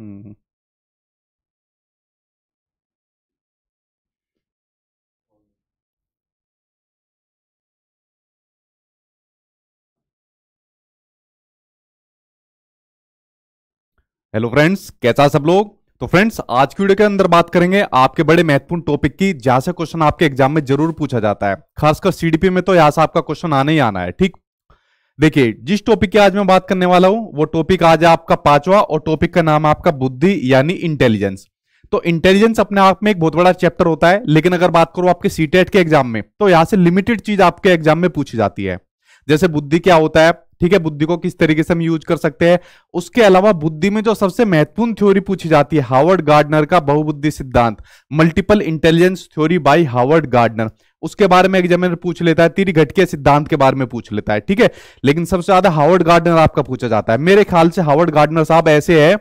Hello mm-hmm. Friends कैसा सब लोग तो फ्रेंड्स आज की वीडियो के अंदर बात करेंगे आपके बड़े महत्वपूर्ण टॉपिक की जहां से क्वेश्चन आपके एग्जाम में जरूर पूछा जाता है खासकर सीडीपी में तो यहां से आपका क्वेश्चन आना ही आना है ठीक देखिए जिस टॉपिक की आज मैं बात करने वाला हूं वो टॉपिक आज है आपका पांचवा और टॉपिक का नाम आपका बुद्धि यानी इंटेलिजेंस तो इंटेलिजेंस अपने आप में एक बहुत बड़ा चैप्टर होता है लेकिन अगर बात करो आपके सीटेट e के एग्जाम में तो यहां से लिमिटेड चीज आपके एग्जाम में पूछी जाती है जैसे बुद्धि क्या होता है ठीक है बुद्धि को किस तरीके से हम यूज कर सकते हैं उसके अलावा बुद्धि में जो सबसे महत्वपूर्ण थ्योरी पूछी जाती है हार्वर्ड गार्डनर का बहुबुद्धि सिद्धांत multiple intelligence theory by Harvard Gardner उसके बारे में एग्जामिनर पूछ लेता है तीन घटके सिद्धांत के बारे में पूछ लेता है ठीक है लेकिन सबसे ज्यादा हावर्ड गार्डनर आपका पूछा जाता है मेरे ख्याल से हावर्ड गार्डनर साहब ऐसे है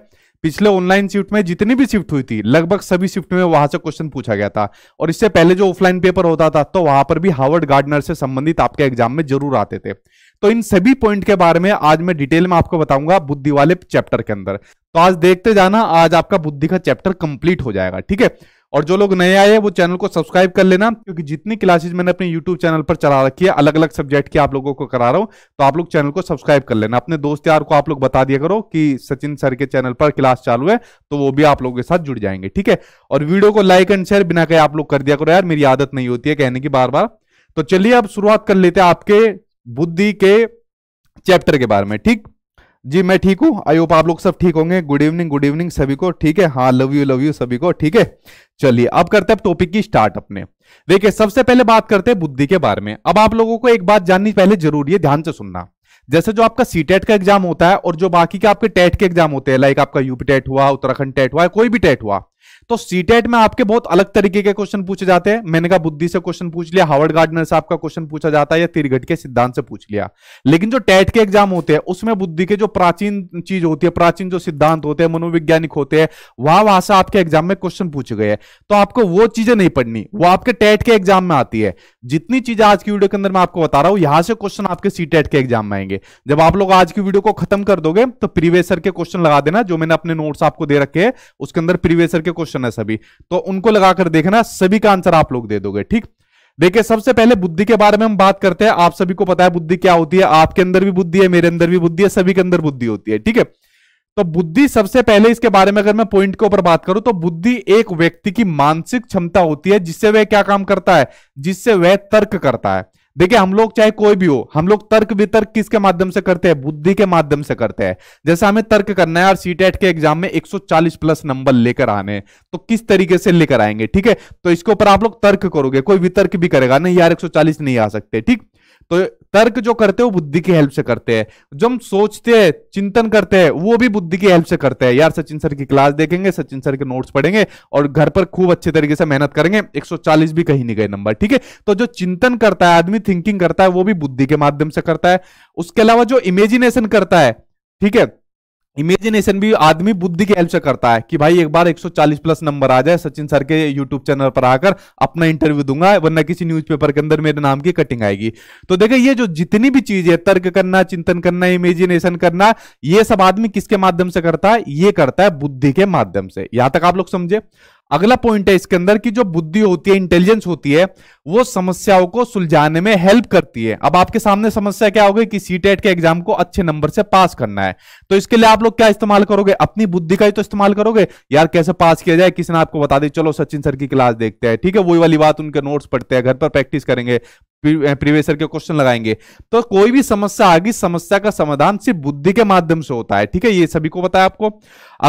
पिछले ऑनलाइन शिफ्ट में जितनी भी शिफ्ट हुई थी लगभग सभी शिफ्ट में वहां से क्वेश्चन पूछा गया था और इससे पहले जो ऑफलाइन पेपर होता था तो वहां पर भी हार्वर्ड गार्डनर से संबंधित आपके एग्जाम में जरूर आते थे तो इन सभी पॉइंट के बारे में आज मैं डिटेल में आपको बताऊंगा बुद्धि वाले चैप्टर के अंदर तो आज देखते जाना आज आपका बुद्धि का चैप्टर कंप्लीट हो जाएगा ठीक है और जो लोग नए आए हैं वो चैनल को सब्सक्राइब कर लेना क्योंकि जितनी क्लासेज मैंने अपने यूट्यूब चैनल पर चला रखी है अलग अलग सब्जेक्ट की आप लोगों को करा रहा हूँ तो आप लोग चैनल को सब्सक्राइब कर लेना अपने दोस्त यार को आप लोग बता दिया करो कि सचिन सर के चैनल पर क्लास चालू है तो वो भी आप लोगों के साथ जुड़ जाएंगे ठीक है और वीडियो को लाइक एंड शेयर बिना कहे आप लोग कर दिया करो यार मेरी आदत नहीं होती है कहने की बार बार तो चलिए अब शुरुआत कर लेते हैं आपके बुद्धि के चैप्टर के बारे में ठीक जी मैं ठीक हूँ आई होप आप लोग सब ठीक होंगे गुड इवनिंग गुड इवनिंग सभी को ठीक है हाँ लव यू लव यू सभी को ठीक है चलिए अब करते हैं टॉपिक की स्टार्ट अपने देखिए सबसे पहले बात करते हैं बुद्धि के बारे में अब आप लोगों को एक बात जाननी पहले जरूरी है ध्यान से सुनना जैसे जो आपका सी टेट e का एग्जाम होता है और जो बाकी के आपके टेट e के एग्जाम होते हैं लाइक आपका यूपी टेट e हुआ उत्तराखंड टेट हुआ कोई भी टेट हुआ तो सीटेट e में आपके बहुत अलग तरीके के क्वेश्चन पूछे जाते हैं मैंने कहा बुद्धि से क्वेश्चन पूछ लिया हावर्ड गार्डनर से आपका क्वेश्चन पूछा जाता है या तिरघट के सिद्धांत से पूछ लिया लेकिन जो टेट e के एग्जाम होते हैं उसमें बुद्धि के जो प्राचीन चीज होती है प्राचीन जो सिद्धांत होते हैं मनोवैज्ञानिक होते हैं वहां वहां से आपके एग्जाम में क्वेश्चन पूछे गए तो आपको वो चीजें नहीं पढ़नी वो आपके टेट e के एग्जाम में आती है जितनी चीजें आज की वीडियो के अंदर मैं आपको बता रहा हूं यहां से क्वेश्चन आपके सी टेट के एग्जाम में आएंगे जब आप लोग आज की वीडियो को खत्म कर दोगे तो प्रीवेसर के क्वेश्चन लगा देना जो मैंने अपने नोट्स आपको दे रखे हैं उसके अंदर प्रीवेसर के क्वेश्चन क्वेश्चन है सभी तो उनको लगाकर देखना सभी का आंसर आप लोग दे दोगे ठीक देखिए सबसे पहले बुद्धि के बारे में हम बात करते हैं आप सभी को पता है बुद्धि क्या होती है आपके अंदर भी बुद्धि है मेरे अंदर भी बुद्धि है सभी के अंदर बुद्धि होती है ठीक है तो बुद्धि सबसे पहले इसके बारे में अगर मैं पॉइंट के ऊपर बात करूं तो बुद्धि एक व्यक्ति की मानसिक क्षमता होती है जिससे वह क्या काम करता है जिससे वह तर्क करता है देखिए हम लोग चाहे कोई भी हो हम लोग तर्क वितर्क किसके माध्यम से करते हैं बुद्धि के माध्यम से करते हैं जैसे हमें तर्क करना है और सीटेट के एग्जाम में 140 प्लस नंबर लेकर आने तो किस तरीके से लेकर आएंगे ठीक है तो इसके ऊपर आप लोग तर्क करोगे कोई वितर्क भी करेगा नहीं यार 140 नहीं आ सकते ठीक तो तर्क जो करते हैं वो बुद्धि की हेल्प से करते हैं जो हम सोचते हैं चिंतन करते हैं वो भी बुद्धि की हेल्प से करते हैं यार सचिन सर की क्लास देखेंगे सचिन सर के नोट्स पढ़ेंगे और घर पर खूब अच्छे तरीके से मेहनत करेंगे 140 भी कहीं नहीं गए नंबर ठीक है तो जो चिंतन करता है आदमी थिंकिंग करता है वो भी बुद्धि के माध्यम से करता है उसके अलावा जो इमेजिनेशन करता है ठीक है इमेजिनेशन भी आदमी बुद्धि की हेल्प से करता है कि भाई एक बार 140 प्लस नंबर आ जाए सचिन सर के यूट्यूब चैनल पर आकर अपना इंटरव्यू दूंगा वरना किसी न्यूज़पेपर के अंदर मेरे नाम की कटिंग आएगी तो देखिए ये जो जितनी भी चीज है तर्क करना चिंतन करना इमेजिनेशन करना ये सब आदमी किसके माध्यम से करता है ये करता है बुद्धि के माध्यम से यहां तक आप लोग समझे अगला पॉइंट है इसके अंदर की जो बुद्धि होती है इंटेलिजेंस होती है वो समस्याओं को सुलझाने में हेल्प करती है अब आपके सामने समस्या क्या होगी कि सी टेट e के एग्जाम को अच्छे नंबर से पास करना है तो इसके लिए आप लोग क्या इस्तेमाल करोगे अपनी बुद्धि का ही तो इस्तेमाल करोगे यार कैसे पास किया जाए किसी ने आपको बता दी चलो सचिन सर की क्लास देखते हैं ठीक है वही वाली बात उनके नोट्स पढ़ते हैं घर पर प्रैक्टिस करेंगे प्रीवियस eh, के क्वेश्चन लगाएंगे तो कोई भी समस्या आगे समस्या का समाधान सिर्फ बुद्धि के माध्यम से होता है ठीक है ये सभी को बताया आपको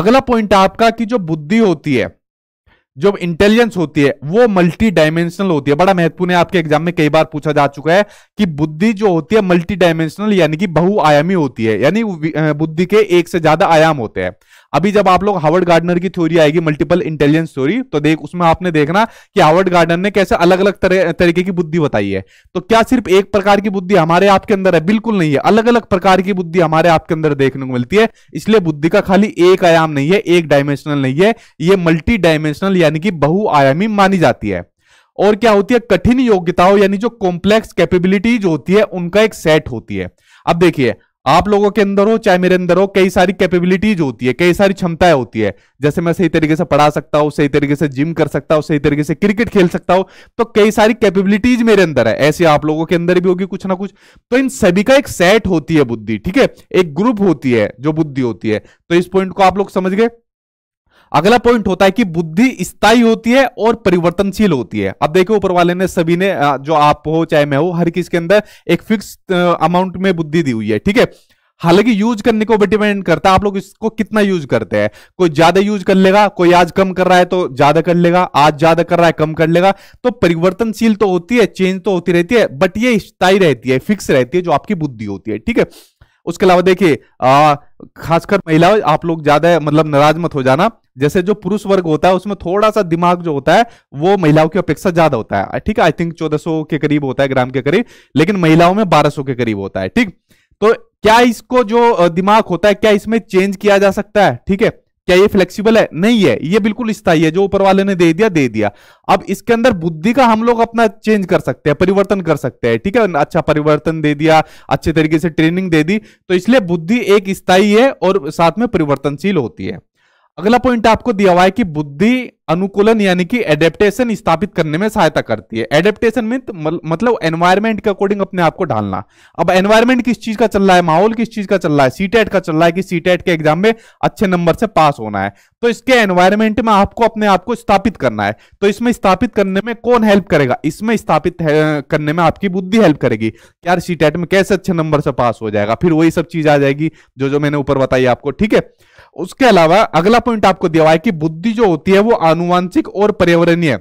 अगला पॉइंट आपका कि जो बुद्धि होती है जो इंटेलिजेंस होती है वो मल्टी डायमेंशनल होती है बड़ा महत्वपूर्ण है आपके एग्जाम में कई बार पूछा जा चुका है कि बुद्धि जो होती है मल्टी डायमेंशनल यानी कि बहुआयामी होती है यानी बुद्धि के एक से ज्यादा आयाम होते हैं अभी जब आप लोग हार्वर्ड गार्डनर की थ्योरी आएगी मल्टीपल इंटेलिजेंस थ्योरी तो देख उसमें आपने देखना कि हार्वर्ड गार्डनर ने कैसे अलग अलग तरह तरीके की बुद्धि बताई है तो क्या सिर्फ एक प्रकार की बुद्धि हमारे आपके अंदर है बिल्कुल नहीं है अलग अलग प्रकार की बुद्धि हमारे आपके अंदर देखने को मिलती है इसलिए बुद्धि का खाली एक आयाम नहीं है एक डायमेंशनल नहीं है ये मल्टी डायमेंशनल यानी कि बहुआयामी मानी जाती है और क्या होती है कठिन योग्यताओं यानी जो कॉम्प्लेक्स कैपेबिलिटी जो होती है उनका एक सेट होती है अब देखिए आप लोगों के अंदर हो चाहे मेरे अंदर हो कई सारी कैपेबिलिटीज होती है कई सारी क्षमताएं होती है जैसे मैं सही तरीके से पढ़ा सकता हूं सही तरीके से जिम कर सकता हूं सही तरीके से क्रिकेट खेल सकता हूं तो कई सारी कैपेबिलिटीज मेरे अंदर है ऐसे आप लोगों के अंदर भी होगी कुछ ना कुछ तो इन सभी का एक सेट होती है बुद्धि ठीक है एक ग्रुप होती है जो बुद्धि होती है तो इस पॉइंट को आप लोग समझ गए अगला पॉइंट होता है कि बुद्धि स्थायी होती है और परिवर्तनशील होती है अब देखो ऊपर वाले ने सभी ने जो आप हो चाहे मैं हो हर किसी के अंदर एक फिक्स अमाउंट में बुद्धि दी हुई है ठीक है हालांकि यूज करने को डिपेंड करता है आप लोग इसको कितना यूज करते हैं कोई ज्यादा यूज कर लेगा कोई आज कम कर रहा है तो ज्यादा कर लेगा आज ज्यादा कर रहा है कम कर लेगा तो परिवर्तनशील तो होती है चेंज तो होती रहती है बट ये स्थायी रहती है फिक्स रहती है जो आपकी बुद्धि होती है ठीक है उसके अलावा देखिए खासकर महिलाओं आप लोग ज्यादा मतलब नाराज मत हो जाना जैसे जो पुरुष वर्ग होता है उसमें थोड़ा सा दिमाग जो होता है वो महिलाओं की अपेक्षा ज्यादा होता है ठीक है आई थिंक 1400 के करीब होता है ग्राम के करीब लेकिन महिलाओं में 1200 के करीब होता है ठीक तो क्या इसको जो दिमाग होता है क्या इसमें चेंज किया जा सकता है ठीक है क्या ये फ्लेक्सिबल है नहीं है ये बिल्कुल स्थायी है जो ऊपर वाले ने दे दिया दे दिया अब इसके अंदर बुद्धि का हम लोग अपना चेंज कर सकते हैं परिवर्तन कर सकते हैं ठीक है अच्छा परिवर्तन दे दिया अच्छे तरीके से ट्रेनिंग दे दी तो इसलिए बुद्धि एक स्थायी है और साथ में परिवर्तनशील होती है अगला पॉइंट आपको दिया हुआ है कि बुद्धि अनुकूलन यानी कि एडेप्टेशन स्थापित करने में सहायता करती है एडेप्टेशन मीन मतलब एनवायरमेंट के अकॉर्डिंग अपने आप को ढालना अब एनवायरमेंट किस चीज का चल रहा है माहौल किस चीज का चल रहा है सीटेट e का चल रहा है कि सीटेट e के एग्जाम में अच्छे नंबर से पास होना है तो इसके एनवायरमेंट में आपको अपने आप को स्थापित करना है तो इसमें स्थापित करने में कौन हेल्प करेगा इसमें स्थापित करने में आपकी बुद्धि हेल्प करेगी यार सीटेट e में कैसे अच्छे नंबर से पास हो जाएगा फिर वही सब चीज आ जाएगी जो जो मैंने ऊपर बताई आपको ठीक है उसके अलावा अगला पॉइंट आपको दिया हुआ है कि बुद्धि जो होती है वो आनुवांशिक और पर्यावरणीय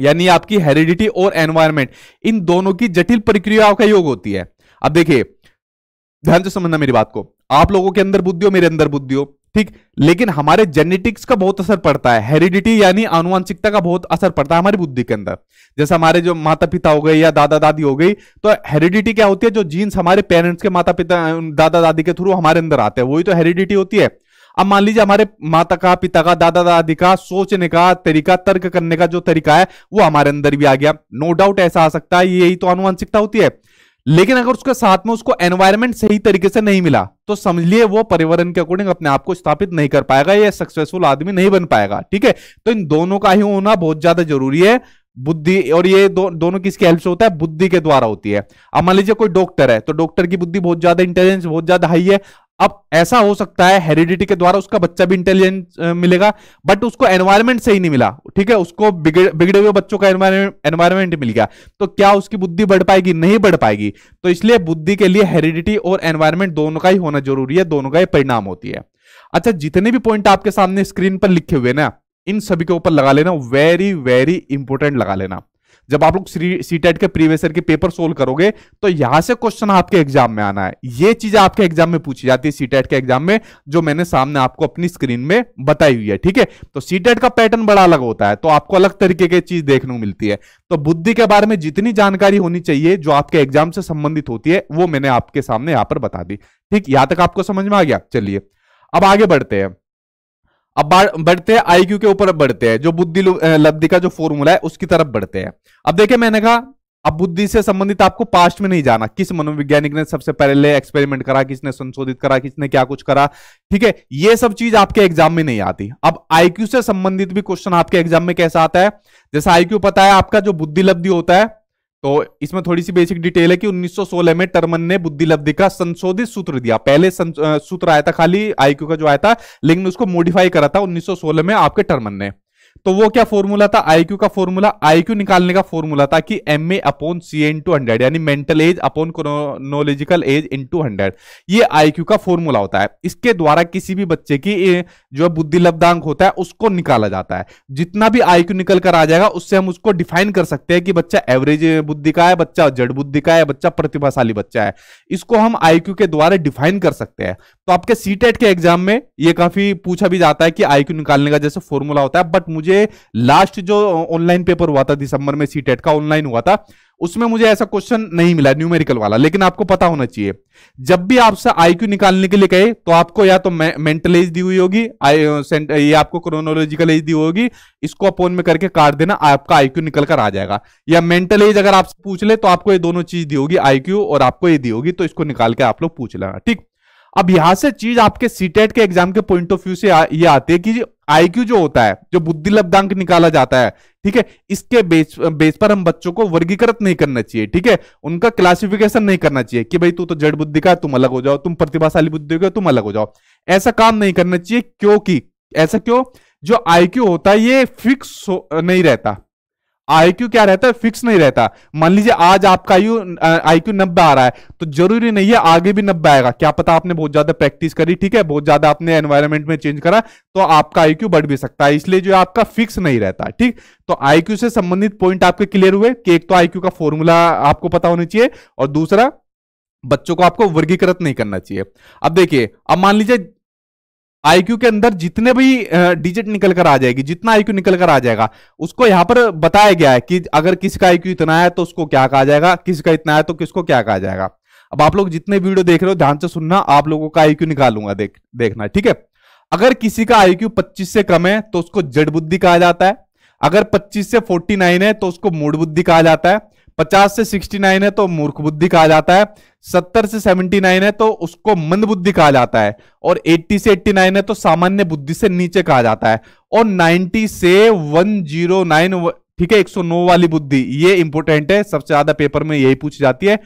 यानी आपकी हेरिडिटी और एनवायरमेंट इन दोनों की जटिल प्रक्रियाओं का योग होती है अब देखिए ध्यान से समझना मेरी बात को आप लोगों के अंदर बुद्धि हो मेरे अंदर बुद्धि हो ठीक लेकिन हमारे जेनेटिक्स का बहुत असर पड़ता है हेरिडिटी यानी आनुवांशिकता का बहुत असर पड़ता है हमारी बुद्धि के अंदर जैसे हमारे जो माता पिता हो गए या दादा दादी हो गई तो हेरिडिटी क्या होती है जो जीन्स हमारे पेरेंट्स के माता पिता दादा दादी के थ्रू हमारे अंदर आते हैं वही तो हेरिडिटी होती है अब मान लीजिए हमारे माता का पिता का दादा दादी का सोचने का तरीका तर्क करने का जो तरीका है वो हमारे अंदर भी आ गया नो डाउट ऐसा आ सकता है यही तो आनुवंशिकता होती है लेकिन अगर उसके साथ में उसको एनवायरमेंट सही तरीके से नहीं मिला तो लिए वो पर्यावरण के अकॉर्डिंग अपने आप को स्थापित नहीं कर पाएगा या सक्सेसफुल आदमी नहीं बन पाएगा ठीक है तो इन दोनों का ही होना बहुत ज्यादा जरूरी है बुद्धि और ये दो, दोनों किसके हेल्प से होता है बुद्धि के द्वारा होती है अब मान लीजिए कोई डॉक्टर है तो डॉक्टर की बुद्धि बहुत ज्यादा इंटेलिजेंस बहुत ज्यादा हाई है अब ऐसा हो सकता है हेरिडिटी के द्वारा उसका बच्चा भी इंटेलिजेंट मिलेगा बट उसको एनवायरमेंट से ही नहीं मिला ठीक है उसको बिगड़ बिगड़े हुए बच्चों का एनवायरमेंट मिल गया तो क्या उसकी बुद्धि बढ़ पाएगी नहीं बढ़ पाएगी तो इसलिए बुद्धि के लिए हेरिडिटी और एनवायरमेंट दोनों का ही होना जरूरी है दोनों का ही परिणाम होती है अच्छा जितने भी पॉइंट आपके सामने स्क्रीन पर लिखे हुए ना इन सभी के ऊपर लगा लेना वेरी वेरी इंपॉर्टेंट लगा लेना जब आप लोग सी टेट e के प्रीवियस के पेपर सोल्व करोगे तो यहां से क्वेश्चन आपके एग्जाम में आना है ये चीज आपके एग्जाम में पूछी जाती है सी टेट के एग्जाम में जो मैंने सामने आपको अपनी स्क्रीन में बताई हुई है ठीक है तो सी टेट e का पैटर्न बड़ा अलग होता है तो आपको अलग तरीके की चीज देखने को मिलती है तो बुद्धि के बारे में जितनी जानकारी होनी चाहिए जो आपके एग्जाम से संबंधित होती है वो मैंने आपके सामने यहां पर बता दी ठीक यहां तक आपको समझ में आ गया चलिए अब आगे बढ़ते हैं अब बढ़ते हैं आईक्यू के ऊपर बढ़ते हैं जो बुद्धि लब्धि का जो फॉर्मूला है उसकी तरफ बढ़ते हैं अब देखिए मैंने कहा अब बुद्धि से संबंधित आपको पास्ट में नहीं जाना किस मनोवैज्ञानिक ने सबसे पहले एक्सपेरिमेंट करा किसने संशोधित करा किसने क्या कुछ करा ठीक है ये सब चीज आपके एग्जाम में नहीं आती अब आईक्यू से संबंधित भी क्वेश्चन आपके एग्जाम में कैसा आता है जैसा आईक्यू पता है आपका जो बुद्धि लब्धि होता है तो इसमें थोड़ी सी बेसिक डिटेल है कि 1916 में टर्मन ने लब्धि का संशोधित सूत्र दिया पहले सूत्र आया था खाली आईक्यू का जो आया था लेकिन उसको मॉडिफाई करा था 1916 में आपके टर्मन ने तो वो क्या फॉर्मूला था आईक्यू का फॉर्मूला आईक्यू निकालने का फॉर्मूला था कि M A upon C into hundred यानी mental age upon chronological age into hundred ये आईक्यू का फॉर्मूला होता है इसके द्वारा किसी भी बच्चे की जो बुद्धि लब्धांक होता है उसको निकाला जाता है जितना भी आईक्यू निकल कर आ जाएगा उससे हम उसको डिफाइन कर सकते हैं कि बच्चा एवरेज बुद्धि का है बच्चा जड़ बुद्धि का है बच्चा प्रतिभाशाली बच्चा है इसको हम आईक्यू के द्वारा डिफाइन कर सकते हैं तो आपके सीटेट e के एग्जाम में ये काफी पूछा भी जाता है कि आईक्यू निकालने का जैसे फॉर्मूला होता है बट मुझे लास्ट जो ऑनलाइन पेपर हुआ था दिसंबर में सी e का ऑनलाइन हुआ था उसमें मुझे ऐसा क्वेश्चन नहीं मिला न्यूमेरिकल वाला लेकिन आपको पता होना चाहिए जब भी आपसे आईक्यू निकालने के लिए कहे तो आपको या तो मे, मेंटल एज दी हुई होगी ये आपको क्रोनोलॉजिकल एज दी होगी इसको अपोन में करके काट देना आपका आईक्यू निकल कर आ जाएगा या मेंटल एज अगर आपसे पूछ ले तो आपको ये दोनों चीज दी होगी आईक्यू और आपको ये दी होगी तो इसको निकाल के आप लोग पूछ लेना ठीक अब यहां से चीज आपके सीटेट e के एग्जाम के पॉइंट ऑफ व्यू से ये आती है कि आईक्यू जो होता है जो बुद्धि लब्धांक निकाला जाता है ठीक है इसके बेस बेस पर हम बच्चों को वर्गीकृत नहीं करना चाहिए ठीक है उनका क्लासिफिकेशन नहीं करना चाहिए कि भाई तू तो जड़ बुद्धि का तुम अलग हो जाओ तुम प्रतिभाशाली बुद्धि का तुम अलग हो जाओ ऐसा काम नहीं करना चाहिए क्योंकि ऐसा क्यों जो आईक्यू होता है ये फिक्स नहीं रहता आईक्यू क्या रहता है फिक्स नहीं रहता मान लीजिए आज आपका आयु आई क्यू नब्बे आ रहा है तो जरूरी नहीं है आगे भी नब्बे आएगा क्या पता आपने बहुत ज्यादा प्रैक्टिस करी ठीक है बहुत ज्यादा आपने एनवायरमेंट में चेंज करा तो आपका आई क्यू बढ़ भी सकता है इसलिए जो आपका फिक्स नहीं रहता ठीक तो आई क्यू से संबंधित पॉइंट आपके क्लियर हुए कि एक तो आई क्यू का फॉर्मूला आपको पता होना चाहिए और दूसरा बच्चों को आपको वर्गीकृत नहीं करना चाहिए अब देखिए अब मान लीजिए आईक्यू के अंदर जितने भी डिजिट निकल कर आ जाएगी जितना आईक्यू निकल कर आ जाएगा उसको यहां पर बताया गया है कि अगर किसी का आईक्यू इतना है तो उसको क्या कहा जाएगा किसी का इतना है तो किसको क्या कहा जाएगा अब आप लोग जितने वीडियो देख रहे हो ध्यान से सुनना आप लोगों का आईक्यू निकालूंगा देख देखना ठीक है अगर किसी का आईक्यू 25 से कम है तो उसको जड़ बुद्धि कहा जाता है अगर 25 से 49 है तो उसको मूड बुद्धि कहा जाता है पचास से सिक्सटी नाइन है तो मूर्ख बुद्धि कहा जाता है सत्तर से सेवेंटी नाइन है तो उसको मंद बुद्धि कहा जाता है और एट्टी से एट्टी नाइन है तो सामान्य बुद्धि से नीचे कहा जाता है और नाइनटी से वन जीरो नाइन ठीक है 109 वाली बुद्धि ये इंपोर्टेंट है सबसे ज्यादा पेपर में यही पूछी जाती है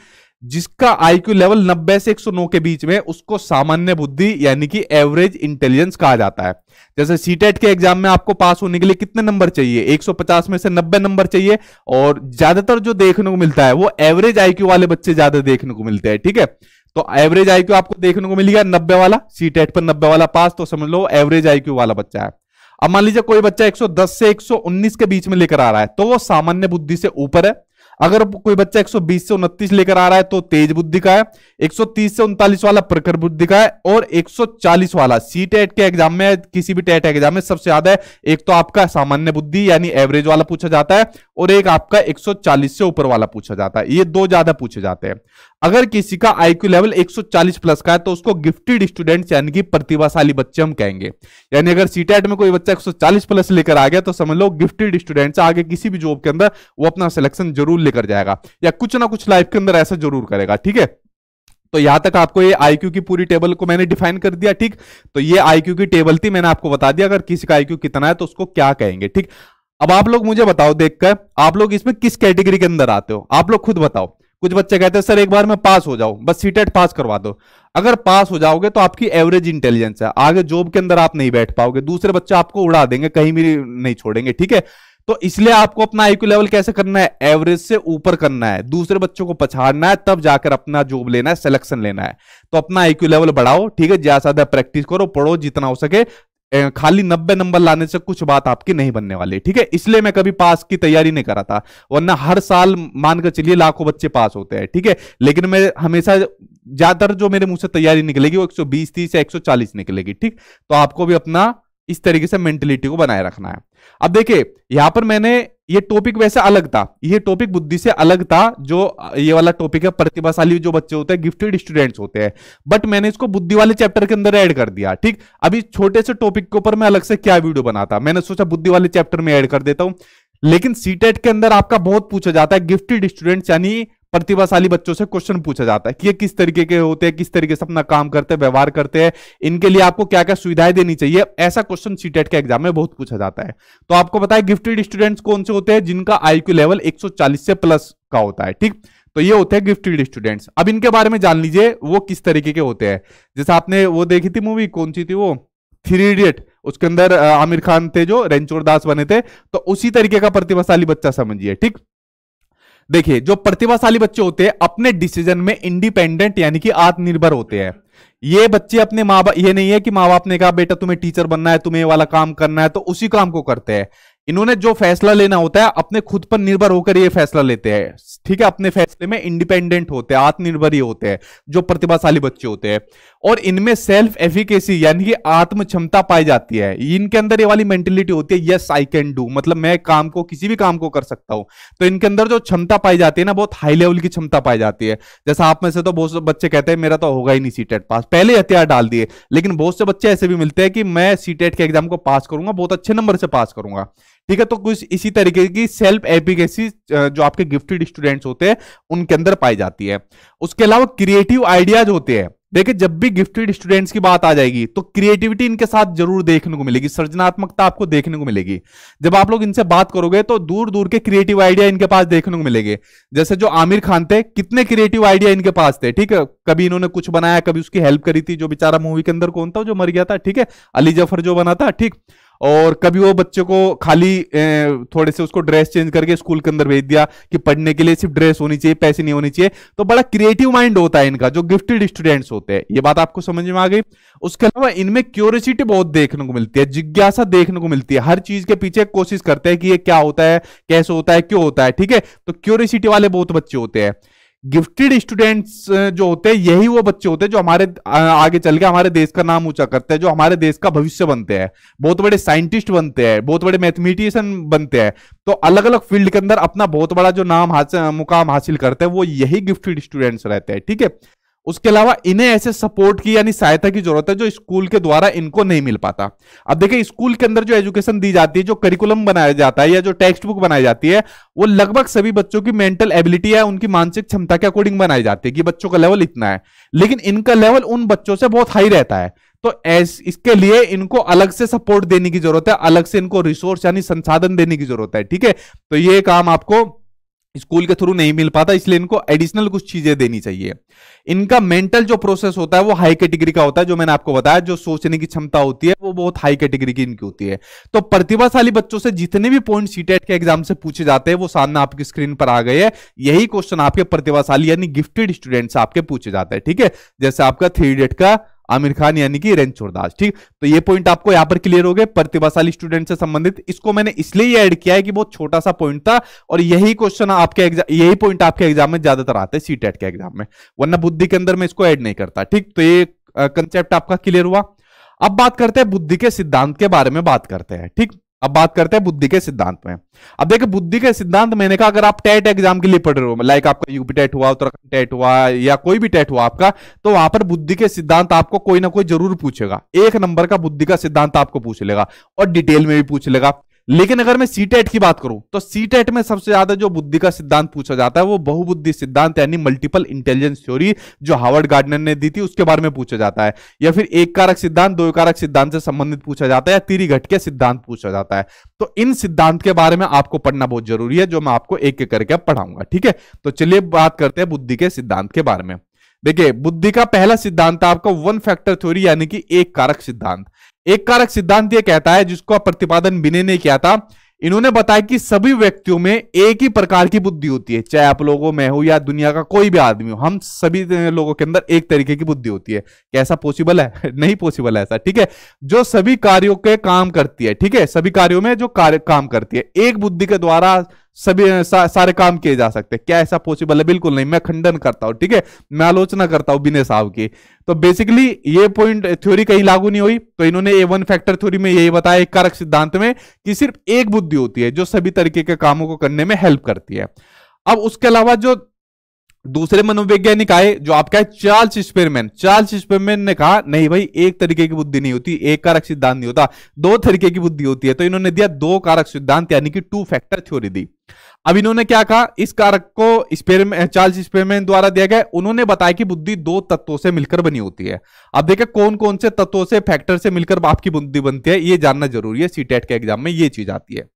जिसका आईक्यू लेवल 90 से 109 के बीच में उसको सामान्य बुद्धि यानी कि एवरेज इंटेलिजेंस कहा जाता है जैसे सीटेट e के एग्जाम में आपको पास होने के लिए कितने नंबर चाहिए 150 में से 90 नंबर चाहिए और ज्यादातर जो देखने को मिलता है वो एवरेज आईक्यू वाले बच्चे ज्यादा देखने को मिलते हैं ठीक है तो एवरेज आईक्यू आपको देखने को मिलेगा नब्बे वाला सीटेट e पर नब्बे वाला पास तो समझ लो एवरेज आईक्यू वाला बच्चा है अब मान लीजिए कोई बच्चा 110 से 119 के बीच में लेकर आ रहा है तो वो सामान्य बुद्धि से ऊपर है अगर कोई बच्चा 120 से उनतीस लेकर आ रहा है तो तेज बुद्धि का है 130 से उनतालीस वाला प्रखर बुद्धि का है और 140 वाला सी टेट e e के एग्जाम में किसी भी टेट एग्जाम e में सबसे ज्यादा है एक तो आपका सामान्य बुद्धि यानी एवरेज वाला पूछा जाता है और एक आपका 140 से ऊपर वाला पूछा जाता है ये दो ज्यादा पूछे जाते हैं अगर किसी का आईक्यू लेवल 140 प्लस का है तो उसको गिफ्टेड स्टूडेंट्स यानी कि प्रतिभाशाली बच्चे हम कहेंगे यानी अगर सीटेट e में कोई बच्चा 140 प्लस लेकर आ गया तो समझ लो गिफ्टेड स्टूडेंट्स आगे किसी भी जॉब के अंदर वो अपना सिलेक्शन जरूर लेकर जाएगा या कुछ ना कुछ लाइफ के अंदर ऐसा जरूर करेगा ठीक है तो यहां तक आपको ये आईक्यू की पूरी टेबल को मैंने डिफाइन कर दिया ठीक तो ये आईक्यू की टेबल थी मैंने आपको बता दिया अगर किसी का आईक्यू कितना है तो उसको क्या कहेंगे ठीक अब आप लोग मुझे बताओ देखकर आप लोग इसमें किस कैटेगरी के अंदर आते हो आप लोग खुद बताओ कुछ बच्चे कहते हैं सर एक बार मैं पास हो जाऊं बस सीटेट e पास करवा दो अगर पास हो जाओगे तो आपकी एवरेज इंटेलिजेंस है आगे जॉब के अंदर आप नहीं बैठ पाओगे दूसरे बच्चे आपको उड़ा देंगे कहीं भी नहीं छोड़ेंगे ठीक है तो इसलिए आपको अपना आईक्यू लेवल कैसे करना है एवरेज से ऊपर करना है दूसरे बच्चों को पछाड़ना है तब जाकर अपना जॉब लेना है सिलेक्शन लेना है तो अपना आईक्यू लेवल बढ़ाओ ठीक है ज्यादा ज्यादा प्रैक्टिस करो पढ़ो जितना हो सके खाली नब्बे नंबर लाने से कुछ बात आपकी नहीं बनने वाली ठीक है इसलिए मैं कभी पास की तैयारी नहीं करा था वरना हर साल मानकर चलिए लाखों बच्चे पास होते हैं ठीक है लेकिन मैं हमेशा ज्यादातर जो मेरे मुंह से तैयारी निकलेगी वो 120 तीस या एक निकलेगी ठीक तो आपको भी अपना इस तरीके से मेंटेलिटी को बनाए रखना है अब देखिए यहां पर मैंने ये टॉपिक वैसे अलग था ये टॉपिक बुद्धि से अलग था जो ये वाला टॉपिक है प्रतिभाशाली जो बच्चे होते हैं गिफ्टेड स्टूडेंट्स होते हैं बट मैंने इसको बुद्धि वाले चैप्टर के अंदर ऐड कर दिया ठीक अभी छोटे से टॉपिक के ऊपर मैं अलग से क्या वीडियो बनाता मैंने सोचा बुद्धि वाले चैप्टर में एड कर देता हूं लेकिन सीटेट e के अंदर आपका बहुत पूछा जाता है गिफ्टेड स्टूडेंट यानी प्रतिभाशाली बच्चों से क्वेश्चन पूछा जाता है कि ये किस तरीके के होते हैं किस तरीके से अपना काम करते हैं व्यवहार करते हैं इनके लिए आपको क्या क्या सुविधाएं देनी चाहिए ऐसा क्वेश्चन सीटेट e के एग्जाम में बहुत पूछा जाता है तो आपको पता गिफ्टेड स्टूडेंट्स कौन से होते हैं जिनका आईक्यू लेवल एक से प्लस का होता है ठीक तो ये होते हैं गिफ्टेड स्टूडेंट्स अब इनके बारे में जान लीजिए वो किस तरीके के होते हैं जैसे आपने वो देखी थी मूवी कौन सी थी वो थ्री इडियट उसके अंदर आमिर खान थे जो रेंचोर दास बने थे तो उसी तरीके का प्रतिभाशाली बच्चा समझिए ठीक देखिए जो प्रतिभाशाली बच्चे होते हैं अपने डिसीजन में इंडिपेंडेंट यानी कि आत्मनिर्भर होते हैं ये बच्चे अपने माँ बाप ये नहीं है कि माँ बाप ने कहा बेटा तुम्हें टीचर बनना है तुम्हें वाला काम करना है तो उसी काम को करते हैं इन्होंने जो फैसला लेना होता है अपने खुद पर निर्भर होकर ये फैसला लेते हैं ठीक है अपने फैसले में इंडिपेंडेंट होते हैं आत्मनिर्भर ही होते हैं जो प्रतिभाशाली बच्चे होते हैं और इनमें सेल्फ एफिकेसी यानी कि आत्म क्षमता पाई जाती है इनके अंदर ये वाली मेंटेलिटी होती है यस आई कैन डू मतलब मैं काम को किसी भी काम को कर सकता हूं तो इनके अंदर जो क्षमता पाई जाती है ना बहुत हाई लेवल की क्षमता पाई जाती है जैसा आप में से तो बहुत बच्चे कहते हैं मेरा तो होगा ही नहीं सीटेट पास पहले हथियार डाल दिए लेकिन बहुत से बच्चे ऐसे भी मिलते हैं कि मैं सीटेट के एग्जाम को पास करूंगा बहुत अच्छे नंबर से पास करूंगा ठीक है तो कुछ इसी तरीके की सेल्फ एपिकेसी जो आपके गिफ्टेड स्टूडेंट्स होते हैं उनके अंदर पाई जाती है उसके अलावा क्रिएटिव आइडियाज होते हैं देखिए जब भी गिफ्टेड स्टूडेंट्स की बात आ जाएगी तो क्रिएटिविटी इनके साथ जरूर देखने को मिलेगी सृजनात्मकता आपको देखने को मिलेगी जब आप लोग इनसे बात करोगे तो दूर दूर के क्रिएटिव आइडिया इनके पास देखने को मिलेंगे जैसे जो आमिर खान थे कितने क्रिएटिव आइडिया इनके पास थे ठीक है कभी इन्होंने कुछ बनाया कभी उसकी हेल्प करी थी जो बेचारा मूवी के अंदर कौन था जो मर गया था ठीक है अली जफर जो बना था ठीक और कभी वो बच्चे को खाली थोड़े से उसको ड्रेस चेंज करके स्कूल के अंदर भेज दिया कि पढ़ने के लिए सिर्फ ड्रेस होनी चाहिए पैसे नहीं होनी चाहिए तो बड़ा क्रिएटिव माइंड होता है इनका जो गिफ्टेड स्टूडेंट्स होते हैं ये बात आपको समझ में आ गई उसके अलावा इनमें क्यूरियसिटी बहुत देखने को मिलती है जिज्ञासा देखने को मिलती है हर चीज के पीछे कोशिश करते हैं कि ये क्या होता है कैसे होता है क्यों होता है ठीक है तो क्यूरियसिटी वाले बहुत बच्चे होते हैं गिफ्टेड स्टूडेंट्स uh, जो होते हैं यही वो बच्चे होते हैं जो हमारे आगे चल के हमारे देश का नाम ऊंचा करते हैं जो हमारे देश का भविष्य बनते हैं बहुत बड़े साइंटिस्ट बनते हैं बहुत बड़े मैथमेटिशियन बनते हैं तो अलग अलग फील्ड के अंदर अपना बहुत बड़ा जो नाम हासिल मुकाम हासिल करते हैं वो यही गिफ्टेड स्टूडेंट्स रहते हैं ठीक है थीके? उसके अलावा इन्हें ऐसे सपोर्ट की यानी सहायता की जरूरत है जो स्कूल के द्वारा इनको नहीं मिल पाता अब देखिए स्कूल के अंदर जो एजुकेशन दी जाती है जो करिकुलम बनाया जाता है या जो टेक्स्ट बुक बनाई जाती है वो लगभग सभी बच्चों की मेंटल एबिलिटी या उनकी मानसिक क्षमता के अकॉर्डिंग बनाई जाती है कि बच्चों का लेवल इतना है लेकिन इनका लेवल उन बच्चों से बहुत हाई रहता है तो एस, इसके लिए इनको अलग से सपोर्ट देने की जरूरत है अलग से इनको रिसोर्स यानी संसाधन देने की जरूरत है ठीक है तो ये काम आपको स्कूल के थ्रू नहीं मिल पाता इसलिए इनको एडिशनल कुछ चीजें देनी चाहिए इनका मेंटल जो प्रोसेस होता है वो हाई कैटेगरी का होता है जो मैंने आपको बताया जो सोचने की क्षमता होती है वो बहुत हाई कैटेगरी की इनकी होती है तो प्रतिभाशाली बच्चों से जितने भी पॉइंट सीटेट e के एग्जाम से पूछे जाते हैं वो सामने आपकी स्क्रीन पर आ गए यही क्वेश्चन आपके प्रतिभाशाली यानी गिफ्टेड स्टूडेंट आपके पूछे जाते हैं ठीक है जैसे आपका थ्री डेट का आमिर खान यानी कि रणछोड़ दास ठीक तो ये पॉइंट आपको यहां पर क्लियर हो गए प्रतिभाशाली स्टूडेंट से संबंधित इसको मैंने इसलिए ऐड किया है कि बहुत छोटा सा पॉइंट था और यही क्वेश्चन आपके यही पॉइंट आपके एग्जाम में ज्यादातर आते हैं सी e के एग्जाम में वरना बुद्धि के अंदर मैं इसको ऐड नहीं करता ठीक तो ये कंसेप्ट आपका क्लियर हुआ अब बात करते हैं बुद्धि के सिद्धांत के बारे में बात करते हैं ठीक अब बात करते हैं बुद्धि के सिद्धांत में अब देखिए बुद्धि के सिद्धांत मैंने कहा अगर आप टेट एग्जाम के लिए पढ़ रहे हो लाइक आपका यूपी टेट हुआ उत्तराखंड टेट हुआ या कोई भी टेट हुआ आपका तो वहां पर बुद्धि के सिद्धांत आपको कोई ना कोई जरूर पूछेगा एक नंबर का बुद्धि का सिद्धांत आपको पूछ लेगा और डिटेल में भी पूछ लेगा लेकिन अगर मैं सीटेट की बात करूं तो सीटेट में सबसे ज्यादा जो बुद्धि का सिद्धांत पूछा जाता है वो बहुबुद्धि सिद्धांत यानी मल्टीपल इंटेलिजेंस थ्योरी जो हार्वर्ड गार्डनर ने दी थी उसके बारे में पूछा जाता है या फिर एक कारक सिद्धांत दो कारक सिद्धांत से संबंधित पूछा जाता है या तिरिघट के सिद्धांत पूछा जाता है तो इन सिद्धांत के बारे में आपको पढ़ना बहुत जरूरी है जो मैं आपको एक एक करके पढ़ाऊंगा ठीक है तो चलिए बात करते हैं बुद्धि के सिद्धांत के बारे में देखिए बुद्धि का पहला सिद्धांत आपका वन फैक्टर थ्योरी यानी कि एक कारक सिद्धांत एक कारक सिद्धांत यह कहता है जिसको प्रतिपादन बिने ने किया था इन्होंने बताया कि सभी व्यक्तियों में एक ही प्रकार की बुद्धि होती है चाहे आप लोगों में हो या दुनिया का कोई भी आदमी हो हम सभी लोगों के अंदर एक तरीके की बुद्धि होती है कैसा पॉसिबल है नहीं पॉसिबल है ऐसा ठीक है जो सभी कार्यों के काम करती है ठीक है सभी कार्यों में जो कार्य काम करती है एक बुद्धि के द्वारा सभी सा, सारे काम किए जा सकते हैं क्या ऐसा पॉसिबल है बिल्कुल नहीं मैं खंडन करता हूं ठीक है मैं आलोचना करता हूं बिने साहब की तो बेसिकली ये पॉइंट थ्योरी कहीं लागू नहीं हुई तो इन्होंने ए वन फैक्टर थ्योरी में यही बताया एक कारक सिद्धांत में कि सिर्फ एक बुद्धि होती है जो सभी तरीके के कामों को करने में हेल्प करती है अब उसके अलावा जो दूसरे मनोवैज्ञानिक आए जो आपका है चार्ल्स स्पेरमैन चार्ल्स स्पेरमैन ने कहा नहीं भाई एक तरीके की बुद्धि नहीं होती एक कारक सिद्धांत नहीं होता दो तरीके की बुद्धि होती है तो इन्होंने दिया दो कारक सिद्धांत यानी कि टू फैक्टर थ्योरी दी अब इन्होंने क्या कहा इस कारक को स्पेरमैन चार्ल्स स्पेरमैन द्वारा दिया गया उन्होंने बताया कि बुद्धि दो तत्वों से मिलकर बनी होती है अब देखिए कौन कौन से तत्वों से फैक्टर से मिलकर आपकी बुद्धि बनती है ये जानना जरूरी है सीटेट e के एग्जाम में ये चीज आती है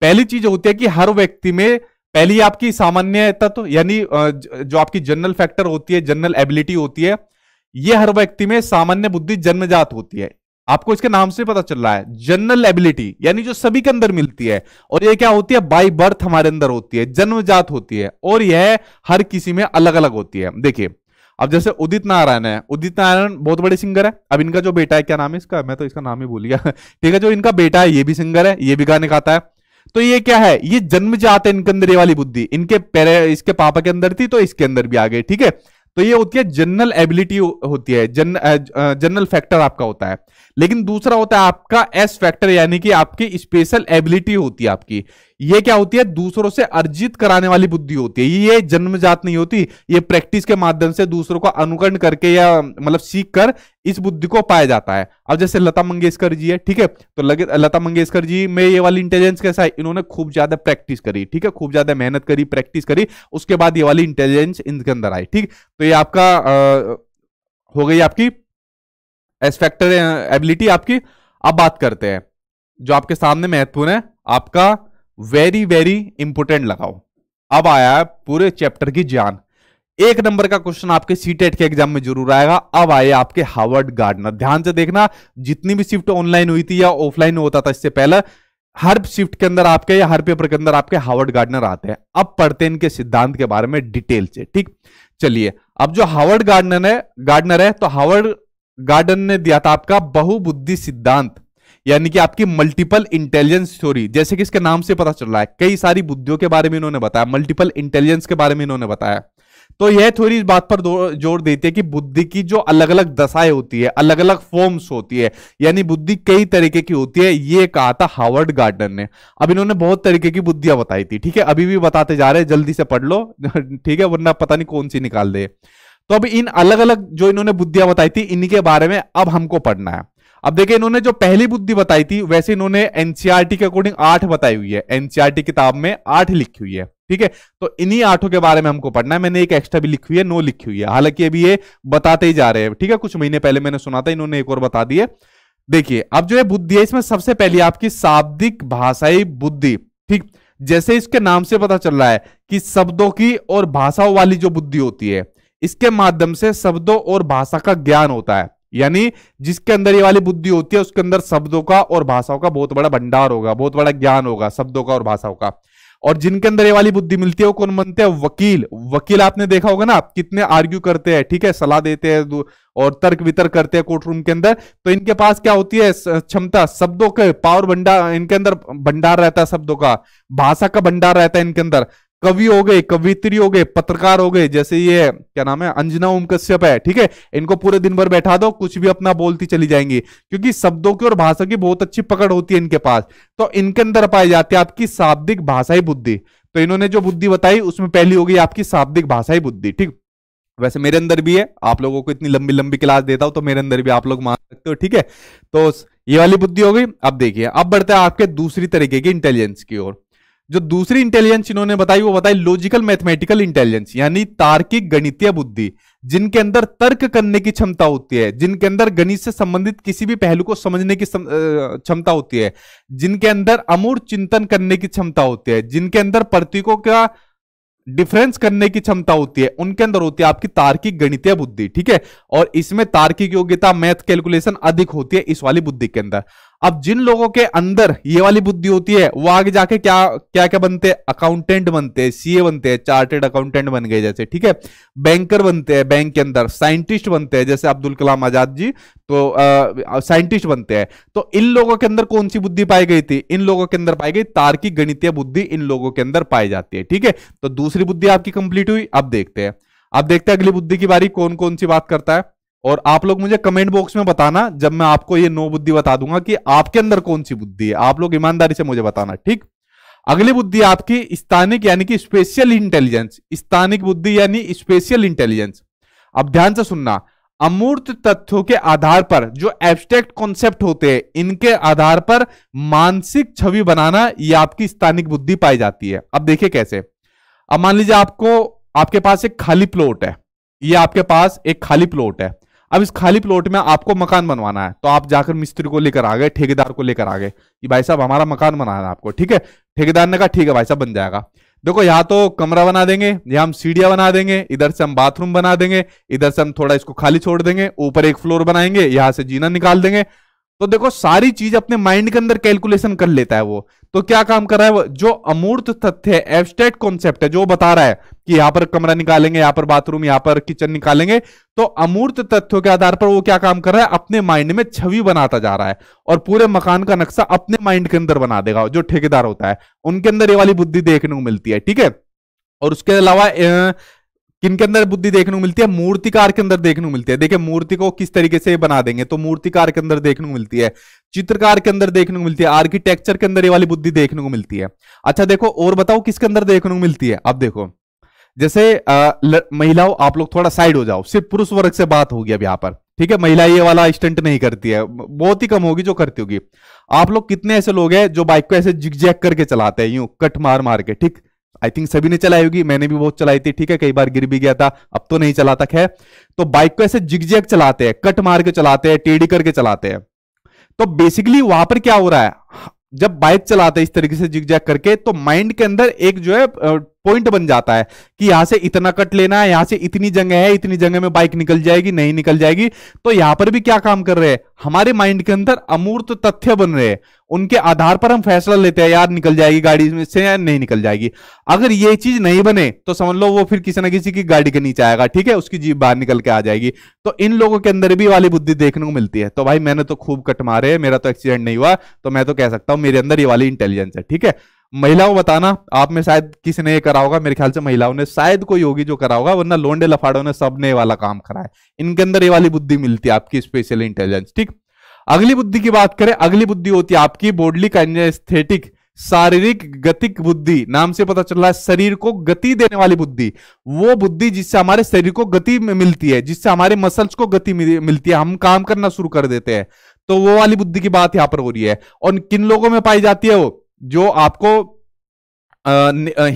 पहली चीज होती है कि हर व्यक्ति में पहली आपकी सामान्य तत्व यानी जो आपकी जनरल फैक्टर होती है जनरल एबिलिटी होती है ये हर व्यक्ति में सामान्य बुद्धि जन्मजात होती है आपको इसके नाम से पता चल रहा है जनरल एबिलिटी यानी जो सभी के अंदर मिलती है और ये क्या होती है बाई बर्थ हमारे अंदर होती है जन्मजात होती है और यह हर किसी में अलग अलग होती है देखिए अब जैसे उदित नारायण है उदित नारायण बहुत बड़े सिंगर है अब इनका जो बेटा है क्या नाम है इसका मैं तो इसका नाम ही भूल गया ठीक है जो इनका बेटा है ये भी सिंगर है ये भी गाने गाता है तो ये क्या है ये जन्मजात इनके अंदर ये वाली बुद्धि इनके पेरे इसके पापा के अंदर थी तो इसके अंदर भी आ गई ठीक है तो ये होती है जनरल एबिलिटी होती है जन जनरल फैक्टर आपका होता है लेकिन दूसरा होता है आपका एस फैक्टर यानी कि आपकी स्पेशल एबिलिटी होती है आपकी ये क्या होती है दूसरों से अर्जित कराने वाली बुद्धि होती है ये जन्मजात नहीं होती ये प्रैक्टिस के माध्यम से दूसरों को अनुकरण करके या मतलब सीख कर इस बुद्धि को पाया जाता है अब जैसे लता मंगेशकर जी है ठीक है तो लगे लता मंगेशकर जी में ये वाली इंटेलिजेंस कैसा है इन्होंने खूब ज्यादा प्रैक्टिस करी ठीक है खूब ज्यादा मेहनत करी प्रैक्टिस करी उसके बाद ये वाली इंटेलिजेंस इनके अंदर आई ठीक तो ये आपका हो गई आपकी एस फैक्टर एबिलिटी आपकी अब बात करते हैं जो आपके सामने महत्वपूर्ण है आपका वेरी वेरी इंपोर्टेंट लगाओ अब आया है पूरे चैप्टर की जान एक नंबर का क्वेश्चन आपके सीटेट e के एग्जाम में जरूर आएगा अब आए आपके हार्वर्ड गार्डनर ध्यान से देखना जितनी भी शिफ्ट ऑनलाइन हुई थी या ऑफलाइन होता था इससे पहले हर शिफ्ट के अंदर आपके या हर पेपर के अंदर आपके हार्वर्ड गार्डनर आते हैं अब पढ़ते हैं इनके सिद्धांत के बारे में डिटेल से ठीक चलिए अब जो हार्वर्ड गार्डनर है गार्डनर है तो हार्वर्ड गार्डन ने दिया था आपका बहुबुद्धि सिद्धांत यानी कि आपकी मल्टीपल इंटेलिजेंस थ्योरी जैसे कि इसके नाम से पता चल रहा है कई सारी बुद्धियों के बारे में इन्होंने बताया मल्टीपल इंटेलिजेंस के बारे में इन्होंने बताया तो यह थ्योरी इस बात पर जोर देती है कि बुद्धि की जो अलग अलग दशाएं होती है अलग अलग फॉर्म्स होती है यानी बुद्धि कई तरीके की होती है ये कहा था हावर्ड गार्डन ने अब इन्होंने बहुत तरीके की बुद्धियां बताई थी ठीक है अभी भी बताते जा रहे हैं जल्दी से पढ़ लो ठीक है वरना पता नहीं कौन सी निकाल दे तो अब इन अलग अलग जो इन्होंने बुद्धियां बताई थी इनके बारे में अब हमको पढ़ना है अब देखिए इन्होंने जो पहली बुद्धि बताई थी वैसे इन्होंने एनसीआरटी e के अकॉर्डिंग आठ बताई हुई है एनसीआरटी e किताब में आठ लिखी हुई है ठीक है तो इन्हीं आठों के बारे में हमको पढ़ना है मैंने एक एक्स्ट्रा भी लिखी हुई है नो लिखी हुई है हालांकि अभी ये बताते ही जा रहे हैं ठीक है कुछ महीने पहले मैंने सुना था इन्होंने एक और बता दी देखिए अब जो है बुद्धि है इसमें सबसे पहली आपकी शाब्दिक भाषाई बुद्धि ठीक जैसे इसके नाम से पता चल रहा है कि शब्दों की और भाषाओं वाली जो बुद्धि होती है इसके माध्यम से शब्दों और भाषा का ज्ञान होता है यानी जिसके अंदर ये वाली बुद्धि होती है उसके अंदर शब्दों का और भाषाओं का बहुत बड़ा भंडार होगा बहुत बड़ा ज्ञान होगा शब्दों का और भाषाओं का और जिनके अंदर ये वाली बुद्धि मिलती है वो कौन बनते हैं वकील वकील आपने देखा होगा ना आप कितने आर्ग्यू करते हैं ठीक है सलाह देते हैं और तर्क वितर्क करते हैं कोर्ट रूम के अंदर तो इनके पास क्या होती है क्षमता शब्दों के पावर भंडार इनके अंदर भंडार रहता है शब्दों का भाषा का भंडार रहता है इनके अंदर कवि हो गए कवित्री हो गए पत्रकार हो गए जैसे ये क्या नाम है अंजना ओम कश्यप है ठीक है इनको पूरे दिन भर बैठा दो कुछ भी अपना बोलती चली जाएंगी क्योंकि शब्दों की और भाषा की बहुत अच्छी पकड़ होती है इनके पास तो इनके अंदर पाई जाती है आपकी शाब्दिक भाषा ही बुद्धि तो इन्होंने जो बुद्धि बताई उसमें पहली होगी आपकी शाब्दिक ही बुद्धि ठीक वैसे मेरे अंदर भी है आप लोगों को इतनी लंबी लंबी क्लास देता हूं तो मेरे अंदर भी आप लोग मान सकते हो ठीक है तो ये वाली बुद्धि हो गई अब देखिए अब बढ़ते हैं आपके दूसरी तरीके की इंटेलिजेंस की ओर जो दूसरी इंटेलिजेंस इन्होंने बताई वो बताई लॉजिकल मैथमेटिकल इंटेलिजेंस यानी तार्किक गणितीय बुद्धि जिनके अंदर तर्क करने की क्षमता होती है जिनके अंदर गणित से संबंधित किसी भी पहलू को समझने की क्षमता होती है जिनके अंदर अमूर चिंतन करने की क्षमता होती है जिनके अंदर प्रतीकों का डिफरेंस करने की क्षमता होती है उनके अंदर होती है आपकी तार्किक गणितीय बुद्धि ठीक है और इसमें तार्किक योग्यता मैथ कैलकुलेशन अधिक होती है इस वाली बुद्धि के अंदर अब जिन लोगों के अंदर ये वाली बुद्धि होती है वो आगे जाके क्या क्या क्या बनते हैं अकाउंटेंट बनते हैं सीए बनते हैं चार्टेड अकाउंटेंट बन गए जैसे ठीक है बैंकर बनते हैं बैंक के अंदर साइंटिस्ट बनते हैं जैसे अब्दुल कलाम आजाद जी तो साइंटिस्ट बनते हैं तो इन लोगों के अंदर कौन सी बुद्धि पाई गई थी इन लोगों के अंदर पाई गई तार्किक गणितीय बुद्धि इन लोगों के अंदर पाई जाती है ठीक है तो दूसरी बुद्धि आपकी कंप्लीट हुई अब देखते हैं अब देखते हैं अगली बुद्धि की बारी कौन कौन सी बात करता है और आप लोग मुझे कमेंट बॉक्स में बताना जब मैं आपको ये नौ बुद्धि बता दूंगा कि आपके अंदर कौन सी बुद्धि है आप लोग ईमानदारी से मुझे बताना ठीक अगली बुद्धि आपकी स्थानिक यानी कि स्पेशल इंटेलिजेंस स्थानिक बुद्धि यानी स्पेशल इंटेलिजेंस अब ध्यान से सुनना अमूर्त तथ्यों के आधार पर जो एब्स्ट्रैक्ट कॉन्सेप्ट होते हैं इनके आधार पर मानसिक छवि बनाना यह आपकी स्थानिक बुद्धि पाई जाती है अब देखिए कैसे अब मान लीजिए आपको आपके पास एक खाली प्लॉट है ये आपके पास एक खाली प्लॉट है अब इस खाली प्लॉट में आपको मकान बनवाना है तो आप जाकर मिस्त्री को लेकर आ गए ठेकेदार को लेकर आ गए कि भाई साहब हमारा मकान बनाना है आपको ठीक है ठेकेदार ने कहा ठीक है भाई साहब बन जाएगा देखो यहाँ तो कमरा बना देंगे यहाँ हम सीढ़िया बना देंगे इधर से हम बाथरूम बना देंगे इधर से हम थोड़ा इसको खाली छोड़ देंगे ऊपर एक फ्लोर बनाएंगे यहाँ से जीना निकाल देंगे तो देखो सारी चीज अपने माइंड के अंदर कैलकुलेशन कर लेता है वो तो क्या काम कर रहा है वो जो अमूर्त तथ्य एब्स्ट्रैक्ट कॉन्सेप्ट है जो बता रहा है कि यहां पर कमरा निकालेंगे यहां पर बाथरूम यहां पर किचन निकालेंगे तो अमूर्त तथ्यों के आधार पर वो क्या काम कर रहा है अपने माइंड में छवि बनाता जा रहा है और पूरे मकान का नक्शा अपने माइंड के अंदर बना देगा जो ठेकेदार होता है उनके अंदर ये वाली बुद्धि देखने को मिलती है ठीक है और उसके अलावा किनके अंदर बुद्धि देखने को मिलती है मूर्तिकार के अंदर देखने को मिलती है देखिए मूर्ति को किस तरीके से बना देंगे तो मूर्तिकार के अंदर देखने को मिलती है चित्रकार के अंदर देखने को मिलती है आर्किटेक्चर के अंदर ये वाली बुद्धि देखने को मिलती है अच्छा देखो और बताओ किसके अंदर देखने को मिलती है अब देखो जैसे महिलाओं आप लोग थोड़ा साइड हो जाओ सिर्फ पुरुष वर्ग से बात होगी अब यहाँ पर ठीक है महिला ये वाला स्टंट नहीं करती है बहुत ही कम होगी जो करती होगी आप लोग कितने ऐसे लोग हैं जो बाइक को ऐसे जिग करके चलाते हैं यूं कट मार मार के ठीक आई थिंक सभी ने चलाई होगी मैंने भी बहुत चलाई थी ठीक है कई बार गिर भी गया था अब तो नहीं चलाता है तो बाइक को ऐसे जिगजैग चलाते हैं कट मार के चलाते हैं टेढ़ी करके चलाते हैं तो बेसिकली वहां पर क्या हो रहा है जब बाइक चलाते हैं इस तरीके से जिगजैग करके तो माइंड के अंदर एक जो है पॉइंट बन जाता है कि यहां से इतना कट लेना है यहां से इतनी जगह है इतनी जगह में बाइक निकल जाएगी नहीं निकल जाएगी तो यहां पर भी क्या काम कर रहे हैं हमारे माइंड के अंदर अमूर्त तथ्य बन रहे हैं उनके आधार पर हम फैसला लेते हैं यार निकल जाएगी गाड़ी में से या नहीं निकल जाएगी अगर ये चीज नहीं बने तो समझ लो वो फिर किसी ना किसी की गाड़ी के नीचे आएगा ठीक है उसकी जीप बाहर निकल के आ जाएगी तो इन लोगों के अंदर भी वाली बुद्धि देखने को मिलती है तो भाई मैंने तो खूब कट मारे मेरा तो एक्सीडेंट नहीं हुआ तो मैं तो कह सकता हूं मेरे अंदर ये वाली इंटेलिजेंस है ठीक है महिलाओं बताना आप में शायद किसी ने ये करा होगा मेरे ख्याल से महिलाओं ने शायद कोई होगी जो करा होगा वरना लोंडे लफाड़ों ने सबने वाला काम करा है इनके अंदर ये वाली बुद्धि मिलती है आपकी स्पेशल इंटेलिजेंस ठीक अगली बुद्धि की बात करें अगली बुद्धि होती है आपकी बॉडली कास्थेटिक शारीरिक गतिक बुद्धि नाम से पता चल रहा है शरीर को गति देने वाली बुद्धि वो बुद्धि जिससे हमारे शरीर को गति मिलती है जिससे हमारे मसल्स को गति मिलती है हम काम करना शुरू कर देते हैं तो वो वाली बुद्धि की बात यहां पर हो रही है और किन लोगों में पाई जाती है वो जो आपको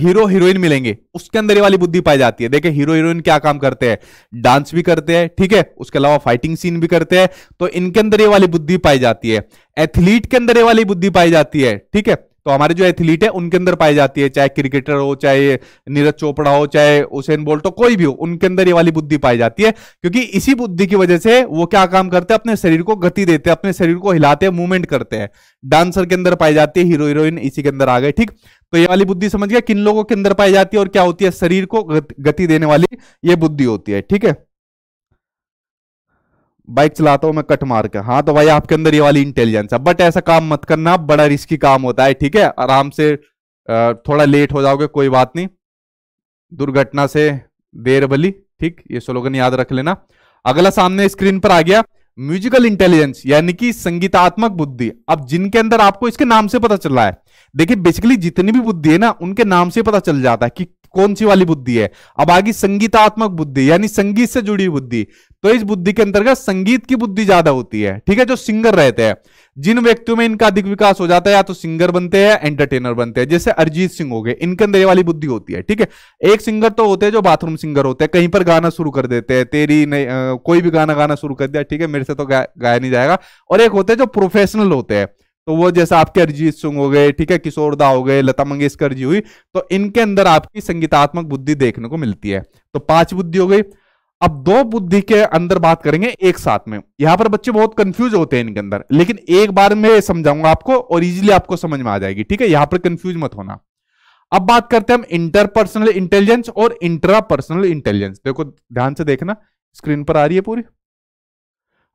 हीरो हीरोइन मिलेंगे उसके अंदर ये वाली बुद्धि पाई जाती है देखिए हीरो हीरोइन क्या काम करते हैं डांस भी करते हैं ठीक है उसके अलावा फाइटिंग सीन भी करते हैं तो इनके अंदर ये वाली बुद्धि पाई जाती है एथलीट के अंदर ये वाली बुद्धि पाई जाती है ठीक है तो हमारे जो एथलीट है उनके अंदर पाई जाती है चाहे क्रिकेटर हो चाहे नीरज चोपड़ा हो चाहे उसेन बोल्ट हो कोई भी हो उनके अंदर ये वाली बुद्धि पाई जाती है क्योंकि इसी बुद्धि की वजह से वो क्या काम करते हैं अपने शरीर को गति देते हैं अपने शरीर को हिलाते हैं मूवमेंट करते हैं डांसर के अंदर पाई जाती है हीरो हीरोइन इसी के अंदर आ गए ठीक तो ये वाली बुद्धि समझ गया किन लोगों के अंदर पाई जाती है और क्या होती है शरीर को गति देने वाली ये बुद्धि होती है ठीक है बाइक चलाता हूं मैं कट मार कर हाँ तो भाई आपके अंदर ये वाली इंटेलिजेंस है बट ऐसा काम मत करना बड़ा रिस्की काम होता है ठीक है आराम से थोड़ा लेट हो जाओगे कोई बात नहीं दुर्घटना से देर भली ठीक ये स्लोगन याद रख लेना अगला सामने स्क्रीन पर आ गया म्यूजिकल इंटेलिजेंस यानी कि संगीतात्मक बुद्धि अब जिनके अंदर आपको इसके नाम से पता चल रहा है देखिए बेसिकली जितनी भी बुद्धि है ना उनके नाम से पता चल जाता है कि कौन सी वाली बुद्धि है अब आगे संगीतात्मक बुद्धि यानी संगीत से जुड़ी बुद्धि तो इस बुद्धि के अंतर्गत संगीत की बुद्धि ज्यादा होती है ठीक है जो सिंगर रहते हैं जिन व्यक्तियों में इनका अधिक विकास हो जाता है या तो सिंगर बनते हैं एंटरटेनर बनते हैं जैसे अरिजीत सिंह हो गए इनके अंदर वाली बुद्धि होती है ठीक है एक सिंगर तो होते हैं जो बाथरूम सिंगर होते हैं कहीं पर गाना शुरू कर देते हैं तेरी नहीं आ, कोई भी गाना गाना शुरू कर दिया ठीक है मेरे से तो गाया नहीं जाएगा और एक होते हैं जो प्रोफेशनल होते हैं तो वो जैसे आपके अरिजीत सिंह हो गए ठीक है किशोरदा हो गए लता मंगेशकर जी हुई तो इनके अंदर आपकी संगीतात्मक बुद्धि देखने को मिलती है तो पांच बुद्धि हो गई अब दो बुद्धि के अंदर बात करेंगे एक साथ में यहां पर बच्चे बहुत कंफ्यूज होते हैं इनके अंदर लेकिन एक बार में समझाऊंगा आपको और इजीली आपको समझ में आ जाएगी ठीक है यहां पर कंफ्यूज मत होना अब बात करते हैं हम इंटरपर्सनल इंटेलिजेंस और इंट्रापर्सनल इंटेलिजेंस देखो ध्यान से देखना स्क्रीन पर आ रही है पूरी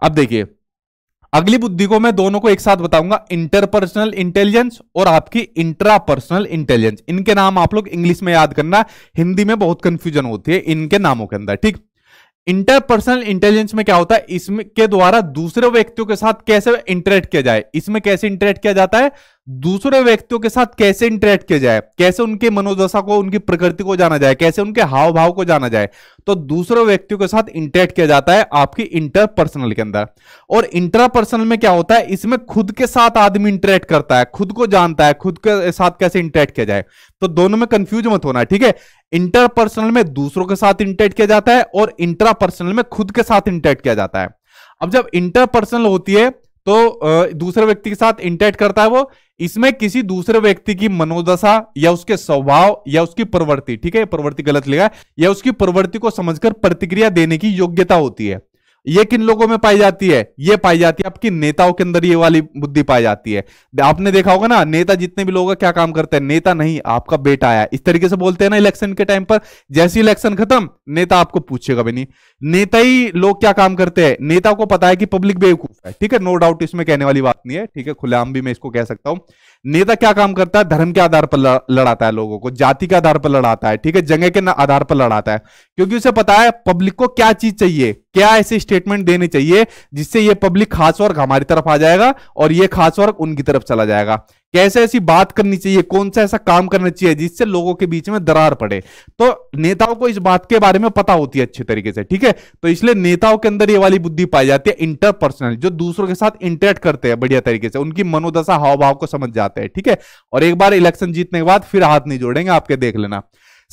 अब देखिए अगली बुद्धि को मैं दोनों को एक साथ बताऊंगा इंटरपर्सनल इंटेलिजेंस और आपकी इंट्रापर्सनल इंटेलिजेंस इनके नाम आप लोग इंग्लिश में याद करना हिंदी में बहुत कंफ्यूजन होती है इनके नामों के अंदर ठीक इंटरपर्सनल इंटेलिजेंस में क्या होता है इसमें के द्वारा दूसरे व्यक्तियों के साथ कैसे इंटरेक्ट किया जाए इसमें कैसे इंटरेक्ट किया जाता है दूसरे व्यक्तियों के साथ कैसे इंटरेक्ट किया जाए कैसे उनके मनोदशा को उनकी प्रकृति को जाना जाए कैसे उनके हाव भाव को जाना जाए तो दूसरे व्यक्तियों के साथ इंटरेक्ट किया जाता है आपकी इंटरपर्सनल के अंदर और इंटरपर्सनल में क्या होता है इसमें खुद के साथ आदमी इंटरेक्ट करता है खुद को जानता है खुद के साथ कैसे इंटरेक्ट किया जाए तो दोनों में कंफ्यूज मत होना ठीक है इंटरपर्सनल में दूसरों के साथ इंटरेक्ट किया जाता है और इंट्रापर्सनल में खुद के साथ इंटरेक्ट किया जाता है अब जब इंटरपर्सनल होती है तो दूसरे व्यक्ति के साथ इंटरेक्ट करता है वो इसमें किसी दूसरे व्यक्ति की मनोदशा या उसके स्वभाव या उसकी प्रवृत्ति ठीक है प्रवृत्ति गलत लिखा है या उसकी प्रवृत्ति को समझकर प्रतिक्रिया देने की योग्यता होती है ये किन लोगों में पाई जाती है ये पाई जाती है आपकी नेताओं के अंदर ये वाली बुद्धि पाई जाती है आपने देखा होगा ना नेता जितने भी लोग क्या काम करते हैं नेता नहीं आपका बेटा आया इस तरीके से बोलते हैं ना इलेक्शन के टाइम पर जैसे इलेक्शन खत्म नेता आपको पूछेगा भी नहीं नेता ही लोग क्या काम करते हैं नेता को पता है कि पब्लिक बेवकूफ है ठीक है नो डाउट इसमें कहने वाली बात नहीं है ठीक है खुलेआम भी मैं इसको कह सकता हूं नेता क्या काम करता है धर्म के आधार पर लड़ाता है लोगों को जाति के आधार पर लड़ाता है ठीक है जगह के आधार पर लड़ाता है क्योंकि उसे पता है पब्लिक को क्या चीज चाहिए क्या ऐसे स्टेटमेंट देने चाहिए जिससे ये पब्लिक खास वर्ग हमारी तरफ आ जाएगा और ये खास वर्ग उनकी तरफ चला जाएगा कैसे ऐसी बात करनी चाहिए कौन सा ऐसा काम करना चाहिए जिससे लोगों के बीच में दरार पड़े तो नेताओं को इस बात के बारे में पता होती है अच्छे तरीके से ठीक है तो इसलिए नेताओं के अंदर ये वाली बुद्धि पाई जाती है इंटरपर्सनल जो दूसरों के साथ इंटरेक्ट करते हैं बढ़िया तरीके से उनकी मनोदशा हाव भाव को समझ जाते हैं ठीक है और एक बार इलेक्शन जीतने के बाद फिर हाथ नहीं जोड़ेंगे आपके देख लेना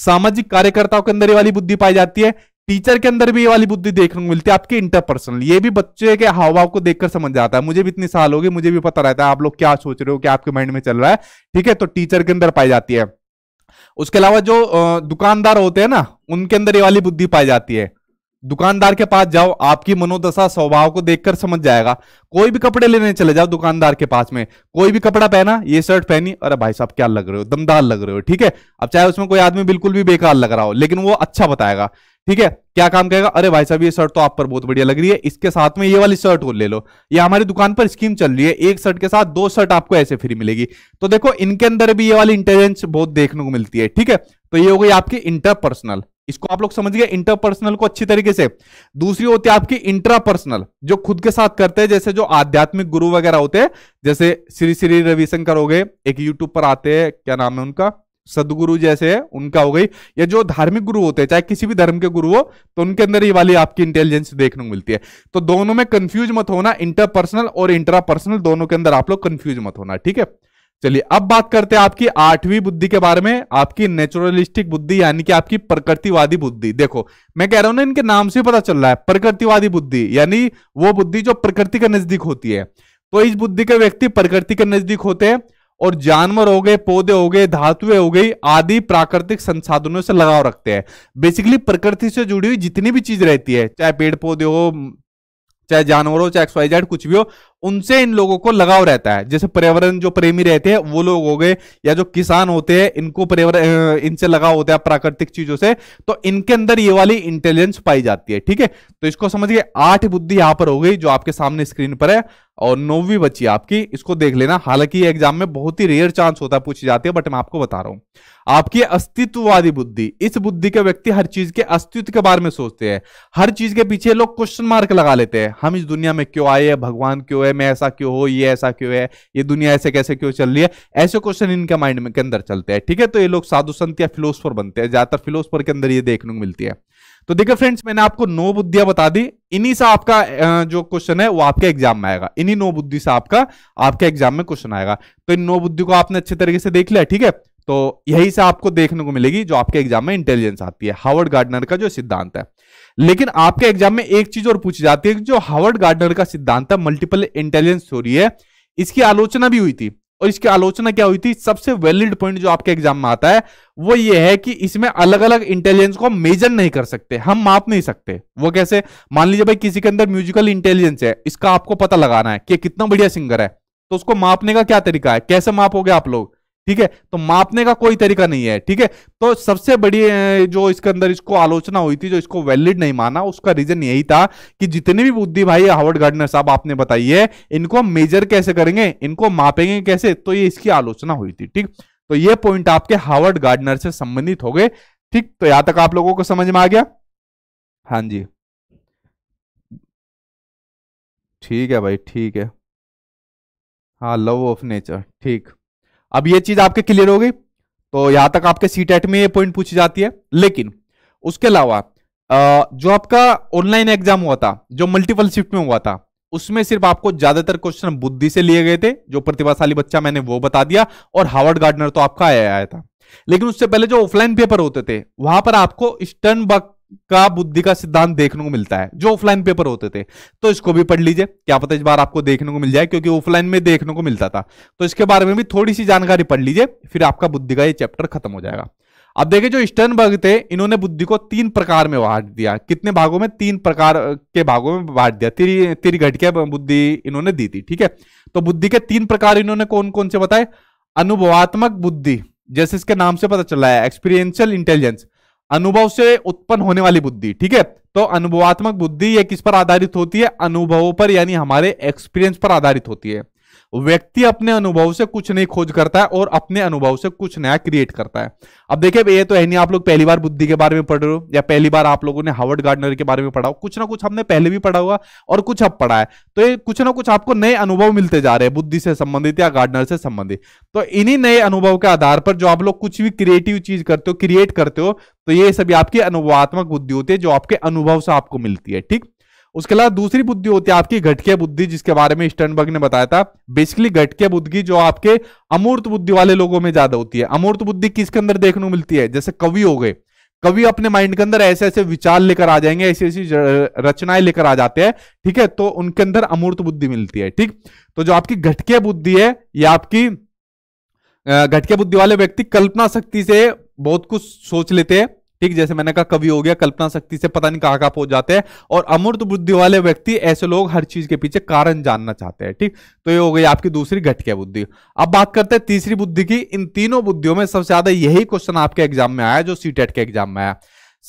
सामाजिक कार्यकर्ताओं के अंदर ये वाली बुद्धि पाई जाती है टीचर के अंदर भी ये वाली बुद्धि देखने को मिलती है आपके इंटरपर्सनल ये भी बच्चे के हाव भाव को देखकर समझ जाता है मुझे भी इतनी साल होगी मुझे भी पता रहता है आप लोग क्या सोच रहे हो क्या आपके माइंड में चल रहा है ठीक है तो टीचर के अंदर पाई जाती है उसके अलावा जो दुकानदार होते हैं ना उनके अंदर ये वाली बुद्धि पाई जाती है दुकानदार के पास जाओ आपकी मनोदशा स्वभाव को देखकर समझ जाएगा कोई भी कपड़े लेने चले जाओ दुकानदार के पास में कोई भी कपड़ा पहना ये शर्ट पहनी अरे भाई साहब क्या लग रहे हो दमदार लग रहे हो ठीक है अब चाहे उसमें कोई आदमी बिल्कुल भी बेकार लग रहा हो लेकिन वो अच्छा बताएगा ठीक है क्या काम करेगा अरे भाई साहब ये शर्ट तो आप पर बहुत बढ़िया लग रही है इसके साथ में ये वाली शर्ट को ले लो ये हमारी दुकान पर स्कीम चल रही है एक शर्ट के साथ दो शर्ट आपको ऐसे फ्री मिलेगी तो देखो इनके अंदर भी ये वाली इंटेलिजेंस बहुत देखने को मिलती है ठीक है तो ये हो गई आपकी इंटरपर्सनल इसको आप लोग समझ गए इंटरपर्सनल को अच्छी तरीके से दूसरी होती है आपकी इंट्रापर्सनल जो खुद के साथ करते हैं जैसे जो आध्यात्मिक गुरु वगैरह होते हैं जैसे श्री श्री रविशंकर हो गए एक यूट्यूब पर आते हैं क्या नाम है उनका सदगुरु जैसे उनका हो गई या जो धार्मिक गुरु होते हैं चाहे किसी भी धर्म के गुरु हो तो उनके अंदर ये वाली आपकी इंटेलिजेंस देखने को मिलती है तो दोनों में कंफ्यूज मत होना इंटरपर्सनल और इंटरापर्सनल दोनों के अंदर आप लोग कंफ्यूज मत होना ठीक है चलिए अब बात करते हैं आपकी आठवीं बुद्धि के बारे में आपकी नेचुरलिस्टिक बुद्धि यानी कि आपकी प्रकृतिवादी बुद्धि देखो मैं कह रहा हूं ना इनके नाम से पता चल रहा है प्रकृतिवादी बुद्धि यानी वो बुद्धि जो प्रकृति के नजदीक होती है तो इस बुद्धि के व्यक्ति प्रकृति के नजदीक होते हैं और जानवर हो गए पौधे हो गए धातुएं हो गई आदि प्राकृतिक संसाधनों से लगाव रखते हैं बेसिकली प्रकृति से जुड़ी हुई जितनी भी चीज रहती है चाहे पेड़ पौधे हो चाहे जानवर हो चाहे एक्सवाइजेड कुछ भी हो उनसे इन लोगों को लगाव रहता है जैसे पर्यावरण जो प्रेमी रहते हैं वो लोग हो गए या जो किसान होते हैं इनको पर्यावरण इनसे लगाव होता है प्राकृतिक चीजों से तो इनके अंदर ये वाली इंटेलिजेंस पाई जाती है ठीक है तो इसको समझिए आठ बुद्धि यहां पर हो गई जो आपके सामने स्क्रीन पर है और नौवीं बची आपकी इसको देख लेना हालांकि एग्जाम में बहुत ही रेयर चांस होता है पूछी जाती है बट मैं आपको बता रहा हूं आपकी अस्तित्ववादी बुद्धि इस बुद्धि के व्यक्ति हर चीज के अस्तित्व के बारे में सोचते हैं हर चीज के पीछे लोग क्वेश्चन मार्क लगा लेते हैं हम इस दुनिया में क्यों आए हैं भगवान क्यों है मैं ऐसा क्यों हो ये ऐसा क्यों है ये दुनिया ऐसे कैसे क्यों चल रही है ऐसे क्वेश्चन इनके माइंड में के अंदर चलते हैं ठीक है तो ये लोग साधु संत या फिलोसफर बनते हैं ज्यादातर फिलोसफर के अंदर ये देखने को मिलती है तो देखिए फ्रेंड्स मैंने आपको नौ बुद्धियां बता दी इन्हीं से आपका जो क्वेश्चन है वो आपके एग्जाम में आएगा इन्हीं नौ बुद्धि से आपका आपके एग्जाम में क्वेश्चन आएगा तो इन नौ बुद्धि को आपने अच्छे तरीके से देख लिया ठीक है तो यही से आपको देखने को मिलेगी जो आपके एग्जाम में इंटेलिजेंस आती है हार्वर्ड गार्डनर का जो सिद्धांत है लेकिन आपके एग्जाम में एक चीज और पूछी जाती है जो हार्वर्ड गार्डनर का सिद्धांत है मल्टीपल इंटेलिजेंस थ्योरी है इसकी आलोचना भी हुई थी और इसकी आलोचना क्या हुई थी सबसे वैलिड पॉइंट जो आपके एग्जाम में आता है वो ये है कि इसमें अलग अलग इंटेलिजेंस को मेजर नहीं कर सकते हम माप नहीं सकते वो कैसे मान लीजिए भाई किसी के अंदर म्यूजिकल इंटेलिजेंस है इसका आपको पता लगाना है कि कितना बढ़िया सिंगर है तो उसको मापने का क्या तरीका है कैसे माप गया आप लोग ठीक है तो मापने का कोई तरीका नहीं है ठीक है तो सबसे बड़ी जो इसके अंदर इसको आलोचना हुई थी जो इसको वैलिड नहीं माना उसका रीजन यही था कि जितनी भी बुद्धि भाई हावर्ड गार्डनर साहब आपने बताई है इनको मेजर कैसे करेंगे इनको मापेंगे कैसे तो ये इसकी आलोचना हुई थी ठीक तो ये पॉइंट आपके हावर्ड गार्डनर से संबंधित हो गए ठीक तो यहां तक आप लोगों को समझ में आ गया हाँ जी ठीक है भाई ठीक है हाँ लव ऑफ नेचर ठीक अब ये चीज आपके क्लियर हो गई तो यहां तक आपके सी टेट में ये पॉइंट पूछी जाती है लेकिन उसके अलावा जो आपका ऑनलाइन एग्जाम हुआ था जो मल्टीपल शिफ्ट में हुआ था उसमें सिर्फ आपको ज्यादातर क्वेश्चन बुद्धि से लिए गए थे जो प्रतिभाशाली बच्चा मैंने वो बता दिया और हार्वर्ड गार्डनर तो आपका आया आया था लेकिन उससे पहले जो ऑफलाइन पेपर होते थे वहां पर आपको स्टर्न बक का बुद्धि का सिद्धांत देखने को मिलता है जो ऑफलाइन पेपर होते थे तो इसको भी पढ़ लीजिए क्या पता इस बार आपको देखने को मिल जाए क्योंकि ऑफलाइन में देखने को मिलता था तो इसके बारे में भी थोड़ी सी जानकारी पढ़ लीजिए फिर आपका बुद्धि का ये चैप्टर खत्म हो जाएगा अब देखिए जो वर्ग थे इन्होंने बुद्धि को तीन प्रकार में बांट दिया कितने भागों में तीन प्रकार के भागों में बांट दिया तिर तिरघटकिया बुद्धि इन्होंने दी थी ठीक है तो बुद्धि के तीन प्रकार इन्होंने कौन कौन से बताए अनुभवात्मक बुद्धि जैसे इसके नाम से पता चला है एक्सपीरियंशियल इंटेलिजेंस अनुभव से उत्पन्न होने वाली बुद्धि ठीक है तो अनुभवात्मक बुद्धि ये किस पर आधारित होती है अनुभवों पर यानी हमारे एक्सपीरियंस पर आधारित होती है व्यक्ति अपने अनुभव से कुछ नहीं खोज करता है और अपने अनुभव से कुछ नया क्रिएट करता है अब देखिए ये तो है नहीं आप लोग पहली बार बुद्धि के बारे में पढ़ रहे हो या पहली बार आप लोगों ने हार्वर्ड गार्डनर के बारे में पढ़ा हो कुछ ना कुछ हमने पहले भी पढ़ा हुआ और कुछ अब पढ़ा है तो ये कुछ ना कुछ आपको नए अनुभव मिलते जा रहे हैं बुद्धि से संबंधित या गार्डनर से संबंधित तो इन्हीं नए अनुभव के आधार पर जो आप लोग कुछ भी क्रिएटिव चीज करते हो क्रिएट करते हो तो ये सभी आपकी अनुभवात्मक बुद्धि होती है जो आपके अनुभव से आपको मिलती है ठीक उसके अलावा दूसरी बुद्धि होती है आपकी घटके बुद्धि जिसके बारे में स्टर्नबर्ग ने बताया था बेसिकली घटके बुद्धि जो आपके अमूर्त बुद्धि वाले लोगों में ज्यादा होती है अमूर्त बुद्धि किसके अंदर देखने को मिलती है जैसे कवि हो गए कवि अपने माइंड के अंदर ऐसे ऐसे विचार लेकर आ जाएंगे ऐसी ऐसी रचनाएं लेकर आ जाते हैं ठीक है तो उनके अंदर अमूर्त बुद्धि मिलती है ठीक तो जो आपकी घटके बुद्धि है या आपकी घटके बुद्धि वाले व्यक्ति कल्पना शक्ति से बहुत कुछ सोच लेते हैं ठीक जैसे मैंने कहा कवि हो गया कल्पना शक्ति से पता नहीं कहाँ कहाँ पहुंच जाते हैं और अमूर्त बुद्धि वाले व्यक्ति ऐसे लोग हर चीज के पीछे कारण जानना चाहते हैं ठीक तो ये हो गई आपकी दूसरी घटकिया बुद्धि अब बात करते हैं तीसरी बुद्धि की इन तीनों बुद्धियों में सबसे ज्यादा यही क्वेश्चन आपके एग्जाम में आया जो सी e के एग्जाम में आया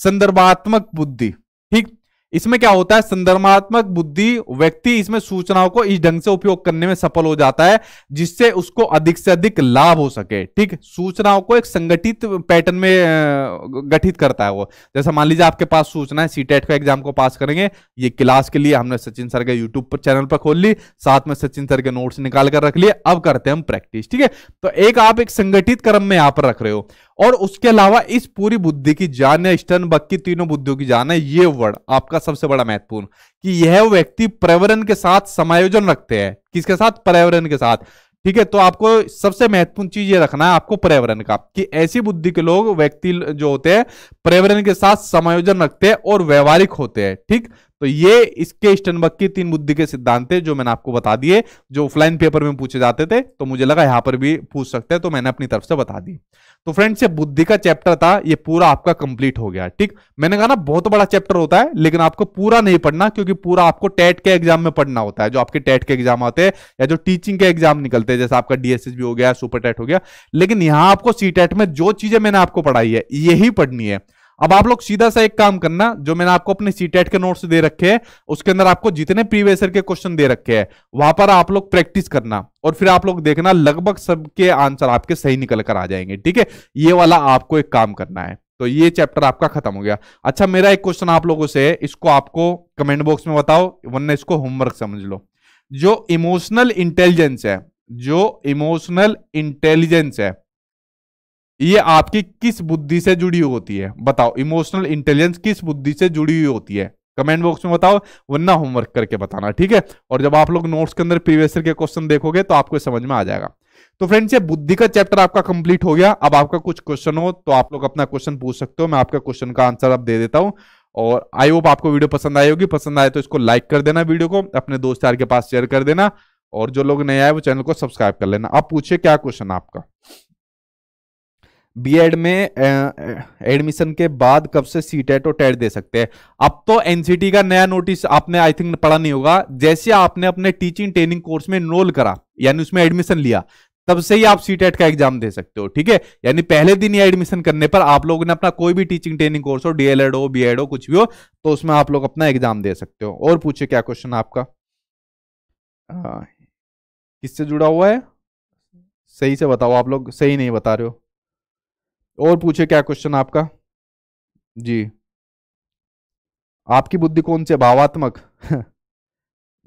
संदर्भात्मक बुद्धि ठीक इसमें क्या होता है संदर्भात्मक बुद्धि व्यक्ति इसमें सूचनाओं को इस ढंग से उपयोग करने में सफल हो जाता है जिससे उसको अधिक से अधिक लाभ हो सके ठीक सूचनाओं को एक संगठित पैटर्न में गठित करता है वो जैसा मान लीजिए आपके पास सूचना है सीटेट e का एग्जाम को पास करेंगे ये क्लास के लिए हमने सचिन सर के यूट्यूब पर चैनल पर खोल ली साथ में सचिन सर के नोट्स निकाल कर रख लिए अब करते हैं हम प्रैक्टिस ठीक है तो एक आप एक संगठित क्रम में यहां पर रख रहे हो और उसके अलावा इस पूरी बुद्धि की जान या स्टर्न बक की तीनों बुद्धियों की जान है ये वर्ड आपका सबसे बड़ा महत्वपूर्ण कि यह व्यक्ति पर्यावरण के साथ समायोजन रखते हैं किसके साथ पर्यावरण के साथ ठीक है तो आपको सबसे महत्वपूर्ण चीज ये रखना है आपको पर्यावरण का कि ऐसी बुद्धि के लोग व्यक्ति जो होते हैं पर्यावरण के साथ समायोजन रखते हैं और व्यवहारिक होते हैं ठीक तो ये इसके स्टनबक की तीन बुद्धि के सिद्धांत है जो मैंने आपको बता दिए जो ऑफलाइन पेपर में पूछे जाते थे तो मुझे लगा यहां पर भी पूछ सकते हैं तो मैंने अपनी तरफ से बता दी तो फ्रेंड्स ये बुद्धि का चैप्टर था ये पूरा आपका कंप्लीट हो गया ठीक मैंने कहा ना बहुत बड़ा चैप्टर होता है लेकिन आपको पूरा नहीं पढ़ना क्योंकि पूरा आपको टेट के एग्जाम में पढ़ना होता है जो आपके टेट के एग्जाम आते हैं या जो टीचिंग के एग्जाम निकलते हैं जैसे आपका डीएसएस भी हो गया सुपर टेट हो गया लेकिन यहां आपको सी टेट में जो चीजें मैंने आपको पढ़ाई है यही पढ़नी है अब आप लोग सीधा सा एक काम करना जो मैंने आपको अपने सीटेट के नोट्स दे रखे हैं उसके अंदर आपको जितने प्रीवियस के क्वेश्चन दे रखे हैं वहां पर आप लोग प्रैक्टिस करना और फिर आप लोग देखना लगभग सबके आंसर आपके सही निकल कर आ जाएंगे ठीक है ये वाला आपको एक काम करना है तो ये चैप्टर आपका खत्म हो गया अच्छा मेरा एक क्वेश्चन आप लोगों से है इसको आपको कमेंट बॉक्स में बताओ वरना इसको होमवर्क समझ लो जो इमोशनल इंटेलिजेंस है जो इमोशनल इंटेलिजेंस है ये आपकी किस बुद्धि से जुड़ी होती है बताओ इमोशनल इंटेलिजेंस किस बुद्धि से जुड़ी हुई होती है कमेंट बॉक्स में बताओ वरना होमवर्क करके बताना ठीक है और जब आप लोग नोट्स के अंदर प्रीवियस के क्वेश्चन देखोगे तो आपको समझ में आ जाएगा तो फ्रेंड्स ये बुद्धि का चैप्टर आपका कंप्लीट हो गया अब आपका कुछ क्वेश्चन हो तो आप लोग अपना क्वेश्चन पूछ सकते हो मैं आपका क्वेश्चन का आंसर अब दे देता हूं और आई होप आपको वीडियो पसंद आई होगी पसंद आए तो इसको लाइक कर देना वीडियो को अपने दोस्त यार के पास शेयर कर देना और जो लोग नए आए वो चैनल को सब्सक्राइब कर लेना आप पूछिए क्या क्वेश्चन आपका बीएड में एडमिशन के बाद कब से सी टेट e और टेट e दे सकते हैं अब तो एनसीटी का नया नोटिस आपने आई थिंक पढ़ा नहीं होगा जैसे आपने अपने टीचिंग ट्रेनिंग कोर्स में एनरोल करा यानी उसमें एडमिशन लिया तब से ही आप सी टेट e का एग्जाम दे सकते हो ठीक है यानी पहले दिन ही एडमिशन करने पर आप लोगों ने अपना कोई भी टीचिंग ट्रेनिंग कोर्स हो डीएलएड हो बीएड हो कुछ भी हो तो उसमें आप लोग अपना एग्जाम दे सकते हो और पूछे क्या क्वेश्चन आपका किससे जुड़ा हुआ है सही से बताओ आप लोग सही नहीं बता रहे हो और पूछे क्या क्वेश्चन आपका जी आपकी बुद्धि कौन से भावात्मक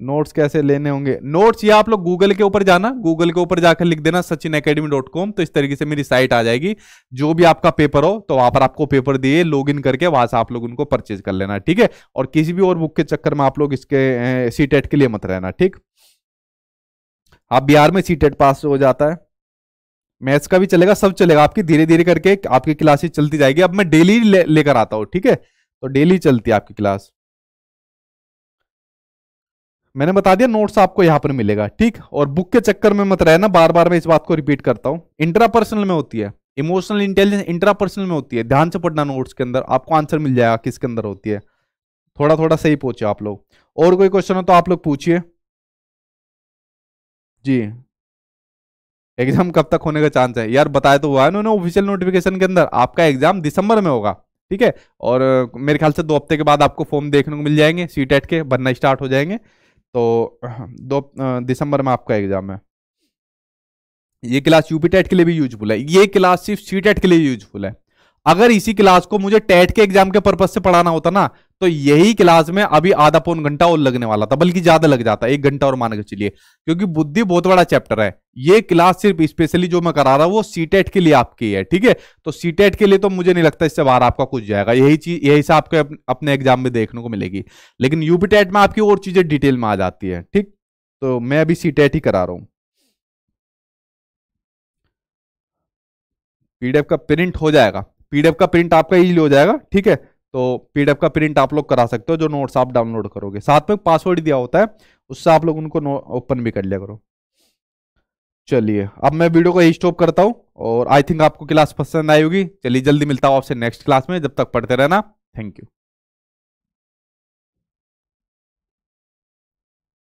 नोट्स कैसे लेने होंगे नोट्स ये आप लोग गूगल के ऊपर जाना गूगल के ऊपर जाकर लिख देना सचिन अकेडमी डॉट कॉम तो इस तरीके से मेरी साइट आ जाएगी जो भी आपका पेपर हो तो वहां पर आपको पेपर दिए लॉग इन करके वहां से आप लोग उनको परचेज कर लेना ठीक है और किसी भी और बुक के चक्कर में आप लोग इसके सी टेट के लिए मत रहना ठीक आप बिहार में सी टेट पास हो जाता है मैथ्स का भी चलेगा सब चलेगा आपकी धीरे धीरे करके आपकी क्लासेस चलती जाएगी अब मैं डेली लेकर ले आता हूँ ठीक है तो डेली चलती है आपकी क्लास मैंने बता दिया नोट्स आपको यहाँ पर मिलेगा ठीक और बुक के चक्कर में मत रहना बार बार मैं इस बात को रिपीट करता हूँ इंट्रापर्सनल में होती है इमोशनल इंटेलिजेंस इंट्रापर्सनल में होती है ध्यान से पढ़ना नोट्स के अंदर आपको आंसर मिल जाएगा किसके अंदर होती है थोड़ा थोड़ा सही पूछे आप लोग और कोई क्वेश्चन हो तो आप लोग पूछिए जी एग्जाम कब तक होने का चांस है यार बताया तो हुआ है उन्होंने ऑफिशियल नोटिफिकेशन के अंदर आपका एग्जाम दिसंबर में होगा ठीक है और मेरे ख्याल से दो हफ्ते के बाद आपको फॉर्म देखने को मिल जाएंगे सी टेट e के भरना स्टार्ट हो जाएंगे तो दो दिसंबर में आपका एग्जाम है ये क्लास यूपी टेट के लिए भी यूजफुल है ये क्लास सिर्फ सी टेट e के लिए यूजफुल है अगर इसी क्लास को मुझे टेट e के एग्जाम के पर्पज से पढ़ाना होता ना तो यही क्लास में अभी आधा पौन घंटा और लगने वाला था बल्कि ज्यादा लग जाता एक घंटा और मान के चलिए क्योंकि बुद्धि बहुत बड़ा चैप्टर है ये क्लास सिर्फ स्पेशली जो मैं करा रहा हूँ वो सीटेट e के लिए आपकी है ठीक है तो सीटेट e के लिए तो मुझे नहीं लगता इससे बाहर आपका कुछ जाएगा यही चीज यही सब आपको अपने एग्जाम में देखने को मिलेगी लेकिन यूपीटेट e में आपकी और चीजें डिटेल में आ जाती है ठीक तो मैं अभी सीटेट ही करा रहा हूं पीडीएफ का प्रिंट हो जाएगा पीडीएफ का प्रिंट आपका इजिली हो जाएगा ठीक है तो पीडीएफ का प्रिंट आप लोग करा सकते हो जो नोट्स आप डाउनलोड करोगे साथ में पासवर्ड दिया होता है उससे आप लोग उनको ओपन भी कर लिया करो चलिए अब मैं वीडियो को यही स्टॉप करता हूँ और आई थिंक आपको क्लास पसंद आई होगी चलिए जल्दी मिलता हूँ आपसे नेक्स्ट क्लास में जब तक पढ़ते रहना थैंक यू